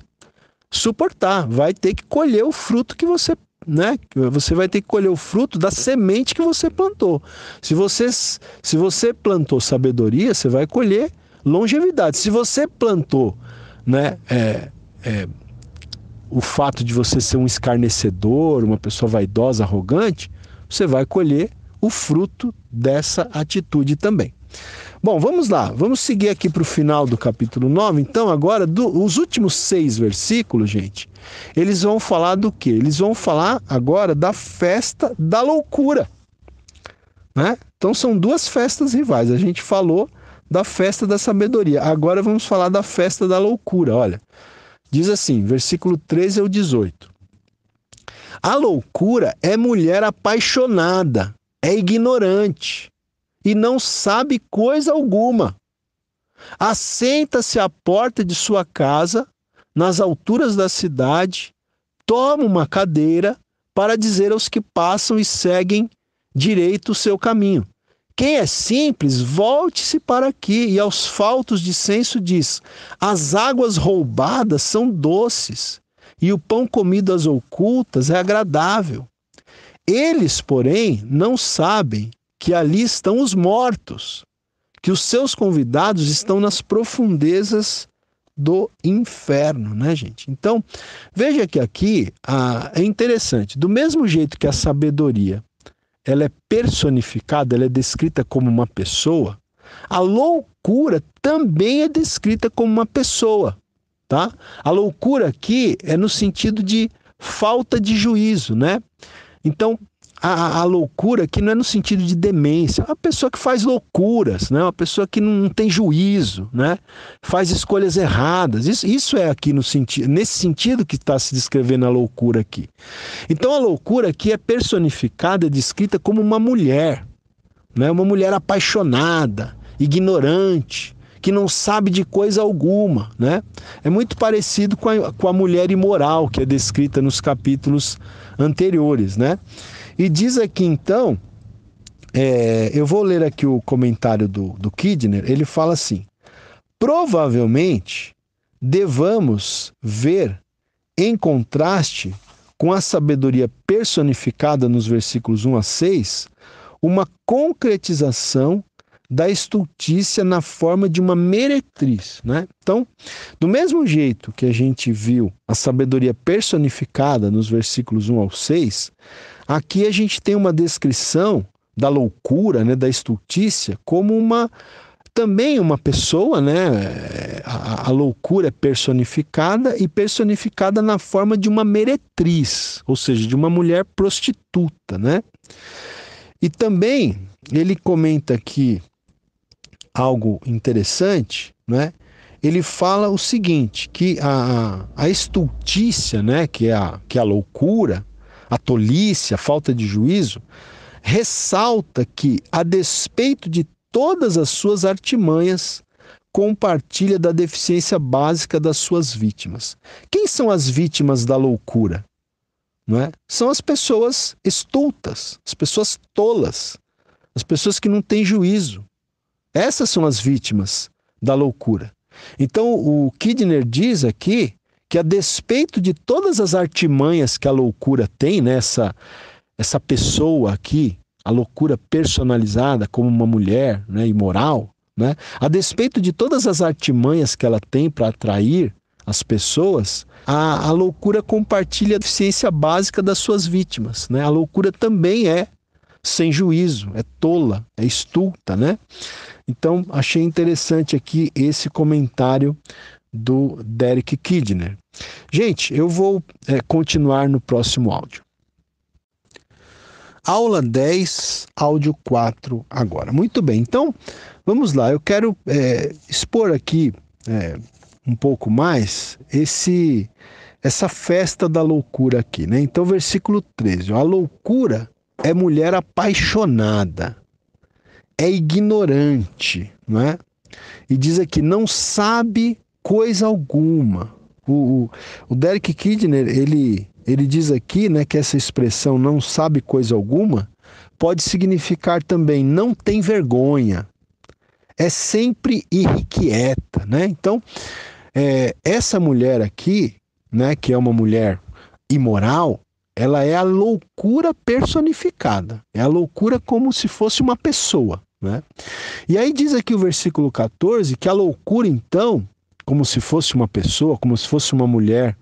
S1: suportar, vai ter que colher o fruto que você né? Você vai ter que colher o fruto da semente que você plantou. Se você, se você plantou sabedoria, você vai colher longevidade. Se você plantou né, é, é, o fato de você ser um escarnecedor, uma pessoa vaidosa, arrogante, você vai colher o fruto dessa atitude também. Bom, vamos lá, vamos seguir aqui para o final do capítulo 9. Então, agora, do, os últimos seis versículos, gente, eles vão falar do que? Eles vão falar agora da festa da loucura. Né? Então, são duas festas rivais. A gente falou da festa da sabedoria, agora vamos falar da festa da loucura. Olha, diz assim, versículo 13 ao 18: A loucura é mulher apaixonada, é ignorante e não sabe coisa alguma. Assenta-se à porta de sua casa, nas alturas da cidade, toma uma cadeira para dizer aos que passam e seguem direito o seu caminho. Quem é simples, volte-se para aqui, e aos faltos de senso diz: as águas roubadas são doces, e o pão comido às ocultas é agradável. Eles, porém, não sabem que ali estão os mortos, que os seus convidados estão nas profundezas do inferno, né, gente? Então, veja que aqui ah, é interessante. Do mesmo jeito que a sabedoria ela é personificada, ela é descrita como uma pessoa, a loucura também é descrita como uma pessoa, tá? A loucura aqui é no sentido de falta de juízo, né? Então, a, a, loucura que não é no sentido de demência, é uma pessoa que faz loucuras, né? uma pessoa que não, tem juízo, né? faz escolhas erradas. Isso, isso é aqui no sentido, nesse sentido que está se descrevendo a loucura aqui. Então a loucura aqui é personificada, é descrita como uma mulher, né? uma mulher apaixonada, ignorante, que não sabe de coisa alguma, né? É muito parecido com a, com a mulher imoral que é descrita nos capítulos anteriores, né? E diz aqui então, é, eu vou ler aqui o comentário do, do Kidner, ele fala assim: provavelmente devamos ver em contraste com a sabedoria personificada nos versículos 1 a 6, uma concretização da estultícia na forma de uma meretriz. Né? Então, do mesmo jeito que a gente viu a sabedoria personificada nos versículos 1 ao 6, Aqui a gente tem uma descrição da loucura, né, da estultícia, como uma também uma pessoa, né? A, a, loucura é personificada e personificada na forma de uma meretriz, ou seja, de uma mulher prostituta, né? E também ele comenta aqui algo interessante, né? Ele fala o seguinte, que a, a estultícia, né, que é a, que é a loucura, a tolice, a falta de juízo, ressalta que, a despeito de todas as suas artimanhas, compartilha da deficiência básica das suas vítimas. Quem são as vítimas da loucura? Não é? São as pessoas estultas, as pessoas tolas, as pessoas que não têm juízo. Essas são as vítimas da loucura. Então, o Kidner diz aqui que a despeito de todas as artimanhas que a loucura tem nessa né, essa pessoa aqui, a loucura personalizada como uma mulher, né, imoral, né? A despeito de todas as artimanhas que ela tem para atrair as pessoas, a, a loucura compartilha a deficiência básica das suas vítimas, né? A loucura também é sem juízo, é tola, é estulta, né? Então, achei interessante aqui esse comentário do Derek Kidner. Gente, eu vou é, continuar no próximo áudio. Aula 10, áudio 4 agora. Muito bem, então vamos lá. Eu quero é, expor aqui é, um pouco mais esse essa festa da loucura aqui, né? Então, versículo 13. A loucura é mulher apaixonada, é ignorante, não é? E diz aqui, não sabe coisa alguma. O, o, o Derek Kidner, ele, ele diz aqui né, que essa expressão não sabe coisa alguma pode significar também não tem vergonha, é sempre irrequieta, né? Então, é, essa mulher aqui, né, que é uma mulher imoral, ela é a loucura personificada, é a loucura como se fosse uma pessoa, né? E aí diz aqui o versículo 14 que a loucura, então, como se fosse uma pessoa, como se fosse uma mulher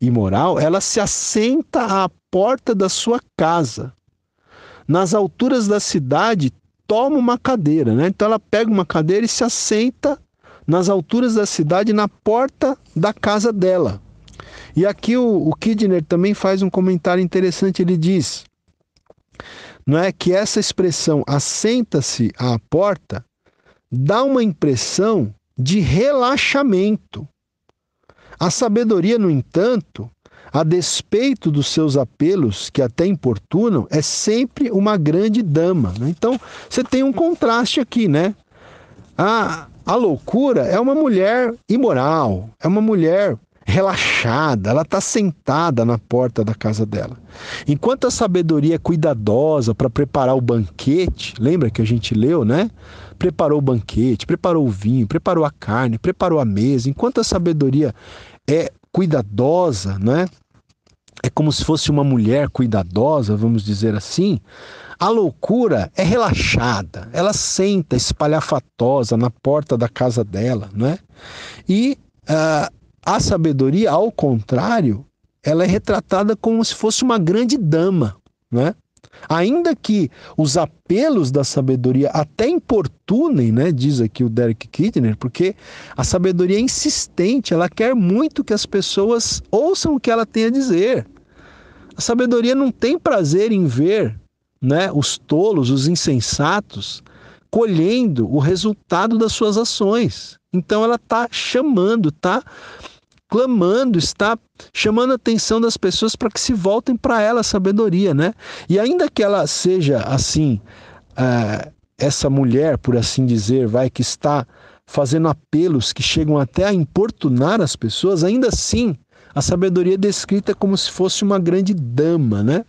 S1: imoral, ela se assenta à porta da sua casa. Nas alturas da cidade, toma uma cadeira, né? Então ela pega uma cadeira e se assenta nas alturas da cidade, na porta da casa dela. E aqui o, o Kidner também faz um comentário interessante. Ele diz não é que essa expressão assenta-se à porta dá uma impressão de relaxamento. A sabedoria, no entanto, a despeito dos seus apelos, que até importunam, é sempre uma grande dama. Né? Então, você tem um contraste aqui, né? A, a loucura é uma mulher imoral, é uma mulher relaxada, ela está sentada na porta da casa dela. Enquanto a sabedoria é cuidadosa para preparar o banquete, lembra que a gente leu, né? Preparou o banquete, preparou o vinho, preparou a carne, preparou a mesa. Enquanto a sabedoria é cuidadosa, né? É como se fosse uma mulher cuidadosa, vamos dizer assim. A loucura é relaxada, ela senta espalhafatosa na porta da casa dela, não é? E uh, a sabedoria, ao contrário, ela é retratada como se fosse uma grande dama, né? Ainda que os apelos da sabedoria até importunem, né, diz aqui o Derek Kidner, porque a sabedoria é insistente, ela quer muito que as pessoas ouçam o que ela tem a dizer. A sabedoria não tem prazer em ver né, os tolos, os insensatos, colhendo o resultado das suas ações. Então ela está chamando, tá? clamando, está chamando a atenção das pessoas para que se voltem para ela a sabedoria, né? E ainda que ela seja assim, ah, essa mulher, por assim dizer, vai que está fazendo apelos que chegam até a importunar as pessoas, ainda assim, a sabedoria é descrita como se fosse uma grande dama, né?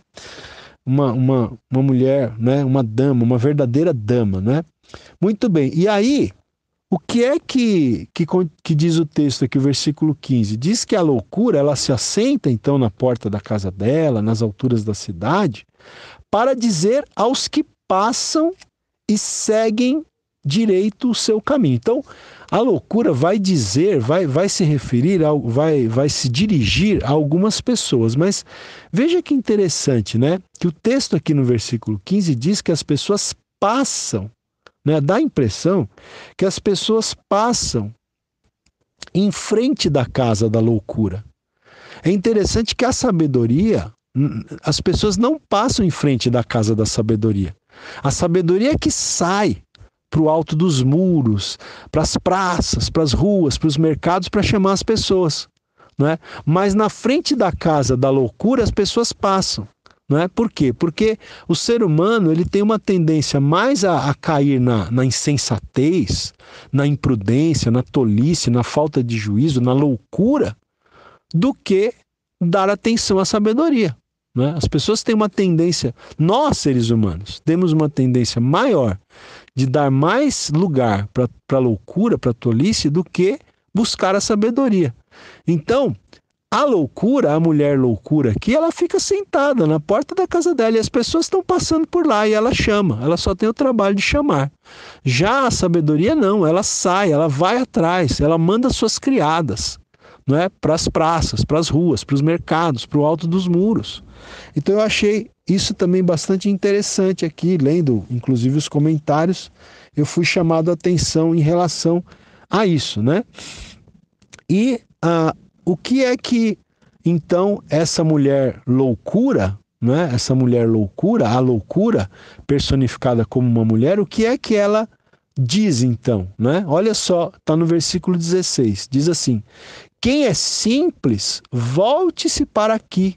S1: Uma, uma, uma mulher, né? uma dama, uma verdadeira dama, né? Muito bem, e aí o que é que, que, que, diz o texto aqui, o versículo 15? Diz que a loucura ela se assenta então na porta da casa dela, nas alturas da cidade, para dizer aos que passam e seguem direito o seu caminho. Então, a loucura vai dizer, vai, vai se referir, ao, vai, vai se dirigir a algumas pessoas. Mas veja que interessante, né? Que o texto aqui no versículo 15 diz que as pessoas passam né? Dá a impressão que as pessoas passam em frente da casa da loucura. É interessante que a sabedoria, as pessoas não passam em frente da casa da sabedoria. A sabedoria é que sai para o alto dos muros, para as praças, para as ruas, para os mercados, para chamar as pessoas. Né? Mas na frente da casa da loucura, as pessoas passam. Né? Por quê? Porque o ser humano ele tem uma tendência mais a, a cair na, na insensatez, na imprudência, na tolice, na falta de juízo, na loucura, do que dar atenção à sabedoria. Né? As pessoas têm uma tendência, nós seres humanos, temos uma tendência maior de dar mais lugar para a loucura, para a tolice, do que buscar a sabedoria. Então, a loucura, a mulher loucura aqui, ela fica sentada na porta da casa dela e as pessoas estão passando por lá e ela chama, ela só tem o trabalho de chamar. Já a sabedoria não, ela sai, ela vai atrás, ela manda suas criadas, não é, para as praças, para as ruas, para os mercados, para o alto dos muros. Então eu achei isso também bastante interessante aqui, lendo inclusive os comentários, eu fui chamado a atenção em relação a isso, né? E a, ah, o que é que então essa mulher loucura, é? Essa mulher loucura, a loucura personificada como uma mulher, o que é que ela diz então, né? Olha só, tá no versículo 16, diz assim: Quem é simples, volte-se para aqui.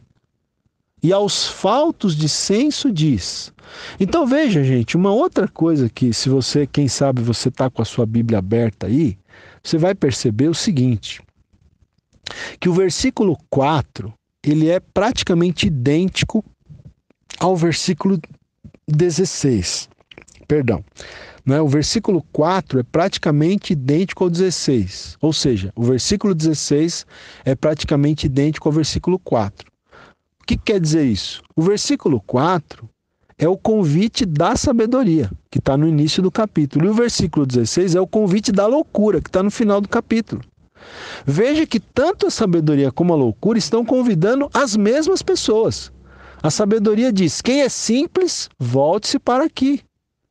S1: E aos faltos de senso diz. Então veja, gente, uma outra coisa que se você, quem sabe, você tá com a sua Bíblia aberta aí, você vai perceber o seguinte: que o versículo 4 ele é praticamente idêntico ao versículo 16. Perdão. Né? O versículo 4 é praticamente idêntico ao 16. Ou seja, o versículo 16 é praticamente idêntico ao versículo 4. O que quer dizer isso? O versículo 4 é o convite da sabedoria, que está no início do capítulo. E o versículo 16 é o convite da loucura, que está no final do capítulo. Veja que tanto a sabedoria como a loucura estão convidando as mesmas pessoas. A sabedoria diz: quem é simples, volte-se para aqui.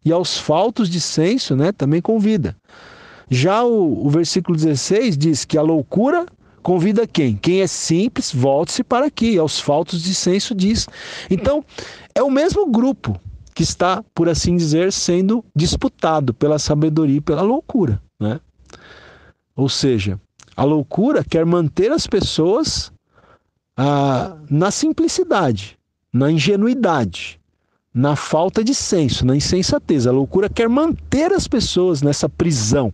S1: E aos faltos de senso, né, também convida. Já o, o versículo 16 diz que a loucura convida quem? Quem é simples, volte-se para aqui. e Aos faltos de senso diz. Então, é o mesmo grupo que está, por assim dizer, sendo disputado pela sabedoria e pela loucura. Né? Ou seja, a loucura quer manter as pessoas ah, na simplicidade, na ingenuidade, na falta de senso, na insensatez. A loucura quer manter as pessoas nessa prisão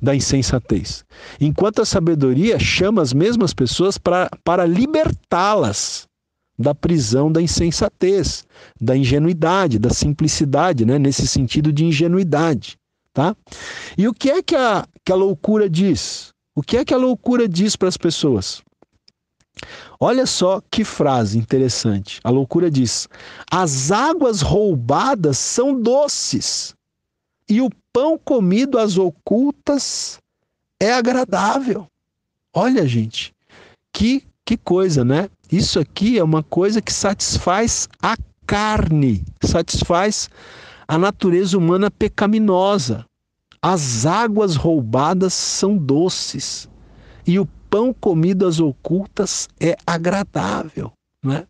S1: da insensatez. Enquanto a sabedoria chama as mesmas pessoas pra, para libertá-las da prisão da insensatez, da ingenuidade, da simplicidade, né? nesse sentido de ingenuidade. Tá? E o que é que a, que a loucura diz? O que é que a loucura diz para as pessoas? Olha só que frase interessante. A loucura diz: as águas roubadas são doces, e o pão comido às ocultas é agradável. Olha, gente, que, que coisa, né? Isso aqui é uma coisa que satisfaz a carne, satisfaz a natureza humana pecaminosa. As águas roubadas são doces e o pão comido às ocultas é agradável, não é?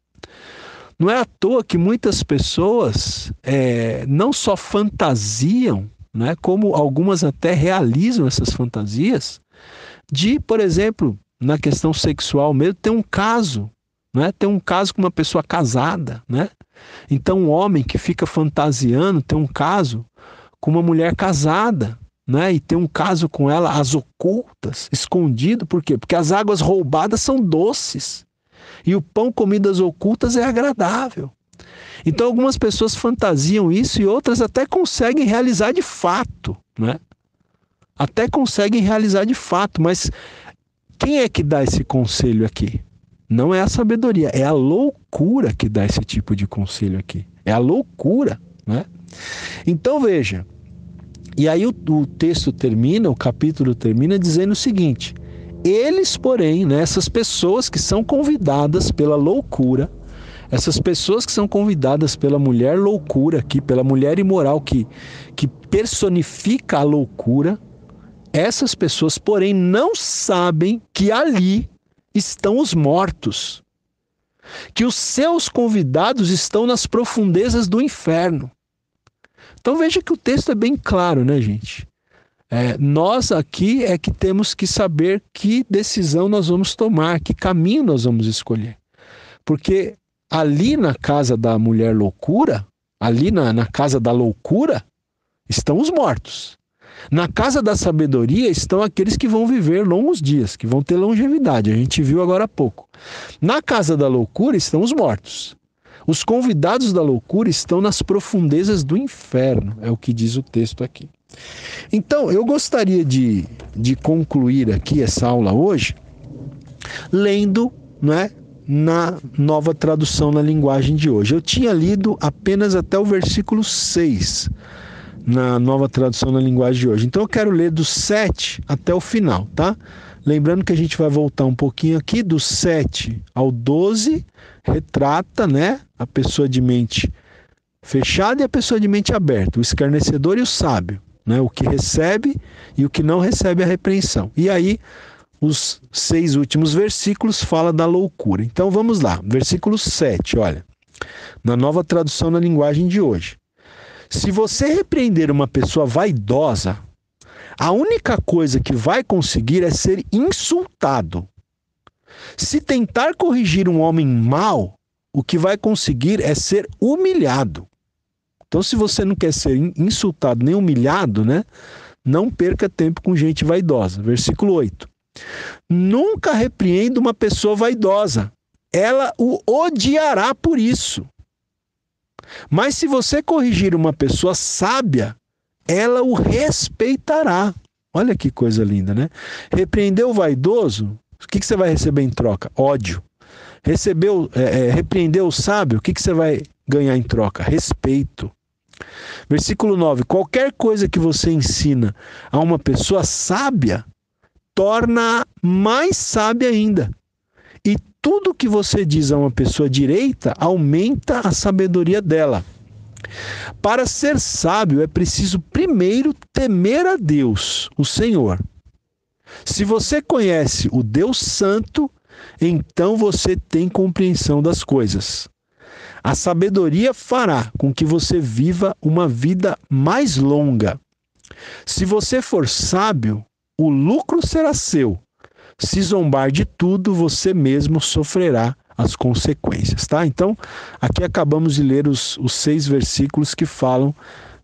S1: Não é à toa que muitas pessoas é, não só fantasiam, né, como algumas até realizam essas fantasias, de, por exemplo, na questão sexual mesmo, ter um caso, né, tem um caso com uma pessoa casada. Né? Então, um homem que fica fantasiando tem um caso com uma mulher casada, né? E tem um caso com ela às ocultas, escondido, por quê? Porque as águas roubadas são doces e o pão comido às ocultas é agradável. Então algumas pessoas fantasiam isso e outras até conseguem realizar de fato, né? Até conseguem realizar de fato, mas quem é que dá esse conselho aqui? Não é a sabedoria, é a loucura que dá esse tipo de conselho aqui. É a loucura, né? Então veja, e aí o, o texto termina, o capítulo termina dizendo o seguinte: eles, porém, né, essas pessoas que são convidadas pela loucura, essas pessoas que são convidadas pela mulher loucura aqui, pela mulher imoral que, que personifica a loucura, essas pessoas, porém, não sabem que ali estão os mortos, que os seus convidados estão nas profundezas do inferno. Então veja que o texto é bem claro, né, gente? É, nós aqui é que temos que saber que decisão nós vamos tomar, que caminho nós vamos escolher. Porque ali na casa da mulher loucura, ali na, na casa da loucura, estão os mortos. Na casa da sabedoria estão aqueles que vão viver longos dias, que vão ter longevidade, a gente viu agora há pouco. Na casa da loucura estão os mortos. Os convidados da loucura estão nas profundezas do inferno, é o que diz o texto aqui. Então, eu gostaria de, de concluir aqui essa aula hoje lendo, né, na nova tradução na linguagem de hoje. Eu tinha lido apenas até o versículo 6 na nova tradução na linguagem de hoje. Então eu quero ler do 7 até o final, tá? Lembrando que a gente vai voltar um pouquinho aqui do 7 ao 12, retrata, né, a pessoa de mente fechada e a pessoa de mente aberta, o escarnecedor e o sábio, né, o que recebe e o que não recebe a repreensão. E aí os seis últimos versículos fala da loucura. Então vamos lá, versículo 7, olha. Na nova tradução na linguagem de hoje. Se você repreender uma pessoa vaidosa, a única coisa que vai conseguir é ser insultado. Se tentar corrigir um homem mau, o que vai conseguir é ser humilhado. Então, se você não quer ser insultado nem humilhado, né? Não perca tempo com gente vaidosa. Versículo 8. Nunca repreenda uma pessoa vaidosa. Ela o odiará por isso. Mas se você corrigir uma pessoa sábia, ela o respeitará. Olha que coisa linda, né? Repreendeu o vaidoso, o que, que você vai receber em troca? Ódio. Recebeu, é, é, repreendeu o sábio, o que, que você vai ganhar em troca? Respeito. Versículo 9: Qualquer coisa que você ensina a uma pessoa sábia, torna mais sábia ainda. E tudo que você diz a uma pessoa direita aumenta a sabedoria dela. Para ser sábio é preciso primeiro temer a Deus, o Senhor. Se você conhece o Deus Santo, então você tem compreensão das coisas. A sabedoria fará com que você viva uma vida mais longa. Se você for sábio, o lucro será seu. Se zombar de tudo, você mesmo sofrerá as consequências, tá? Então, aqui acabamos de ler os, os seis versículos que falam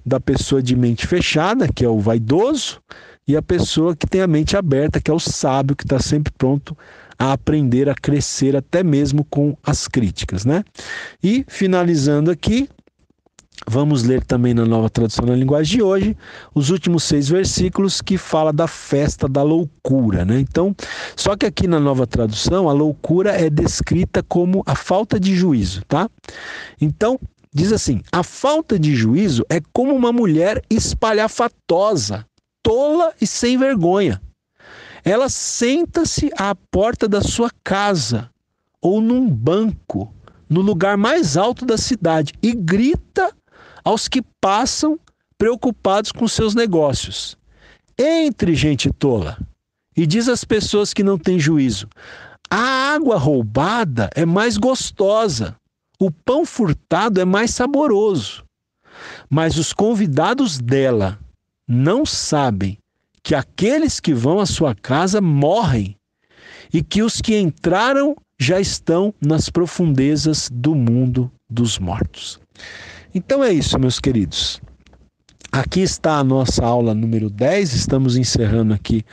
S1: da pessoa de mente fechada, que é o vaidoso, e a pessoa que tem a mente aberta, que é o sábio, que está sempre pronto a aprender a crescer até mesmo com as críticas, né? E finalizando aqui, Vamos ler também na nova tradução da linguagem de hoje os últimos seis versículos que fala da festa da loucura, né? Então, só que aqui na nova tradução a loucura é descrita como a falta de juízo, tá? Então diz assim: a falta de juízo é como uma mulher espalhafatosa, tola e sem vergonha. Ela senta-se à porta da sua casa ou num banco no lugar mais alto da cidade e grita aos que passam preocupados com seus negócios. Entre, gente tola, e diz às pessoas que não têm juízo: a água roubada é mais gostosa, o pão furtado é mais saboroso. Mas os convidados dela não sabem que aqueles que vão à sua casa morrem e que os que entraram já estão nas profundezas do mundo dos mortos. Então é isso, meus queridos. Aqui está a nossa aula número 10, estamos encerrando aqui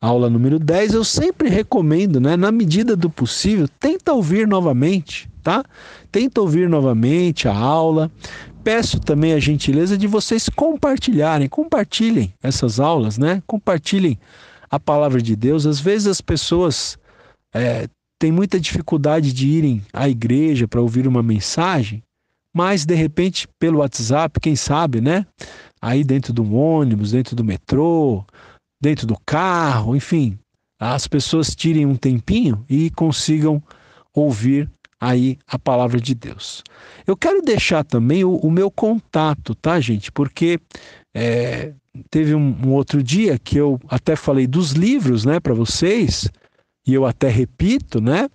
S1: a aula número 10. Eu sempre recomendo, né, na medida do possível, tenta ouvir novamente, tá? Tenta ouvir novamente a aula. Peço também a gentileza de vocês compartilharem, compartilhem essas aulas, né? Compartilhem a palavra de Deus. Às vezes as pessoas é, têm muita dificuldade de irem à igreja para ouvir uma mensagem, mas de repente pelo WhatsApp, quem sabe, né? Aí dentro do ônibus, dentro do metrô, dentro do carro, enfim, as pessoas tirem um tempinho e consigam ouvir aí a palavra de Deus. Eu quero deixar também o, o meu contato, tá, gente? Porque é, teve um, um, outro dia que eu até falei dos livros, né, para vocês, e eu até repito, né?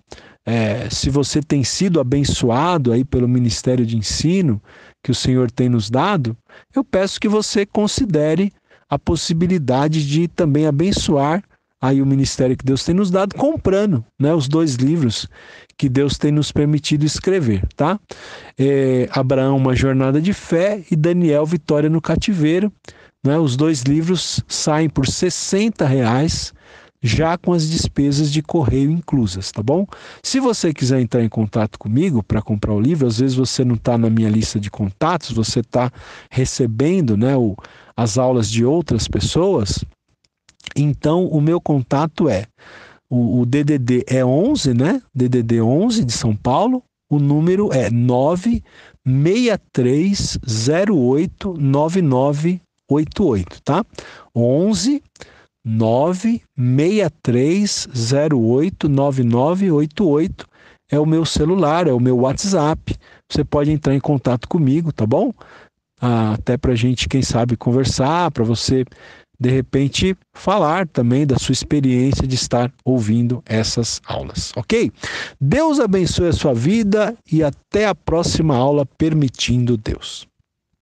S1: É, se você tem sido abençoado aí pelo Ministério de Ensino que o Senhor tem nos dado, eu peço que você considere a possibilidade de também abençoar aí o ministério que Deus tem nos dado comprando, né, os dois livros que Deus tem nos permitido escrever, tá? É, Abraão uma jornada de fé e Daniel Vitória no cativeiro, né? Os dois livros saem por 60 reais já com as despesas de correio inclusas, tá bom? Se você quiser entrar em contato comigo para comprar o livro, às vezes você não está na minha lista de contatos, você está recebendo né, o, as aulas de outras pessoas, então o meu contato é o, o DDD é 11, né? DDD 11 de São Paulo, o número é 963089988, tá? 11 963089988 é o meu celular, é o meu WhatsApp. Você pode entrar em contato comigo, tá bom? Ah, até para gente, quem sabe, conversar, para você de repente falar também da sua experiência de estar ouvindo essas aulas, ok? Deus abençoe a sua vida e até a próxima aula, permitindo Deus.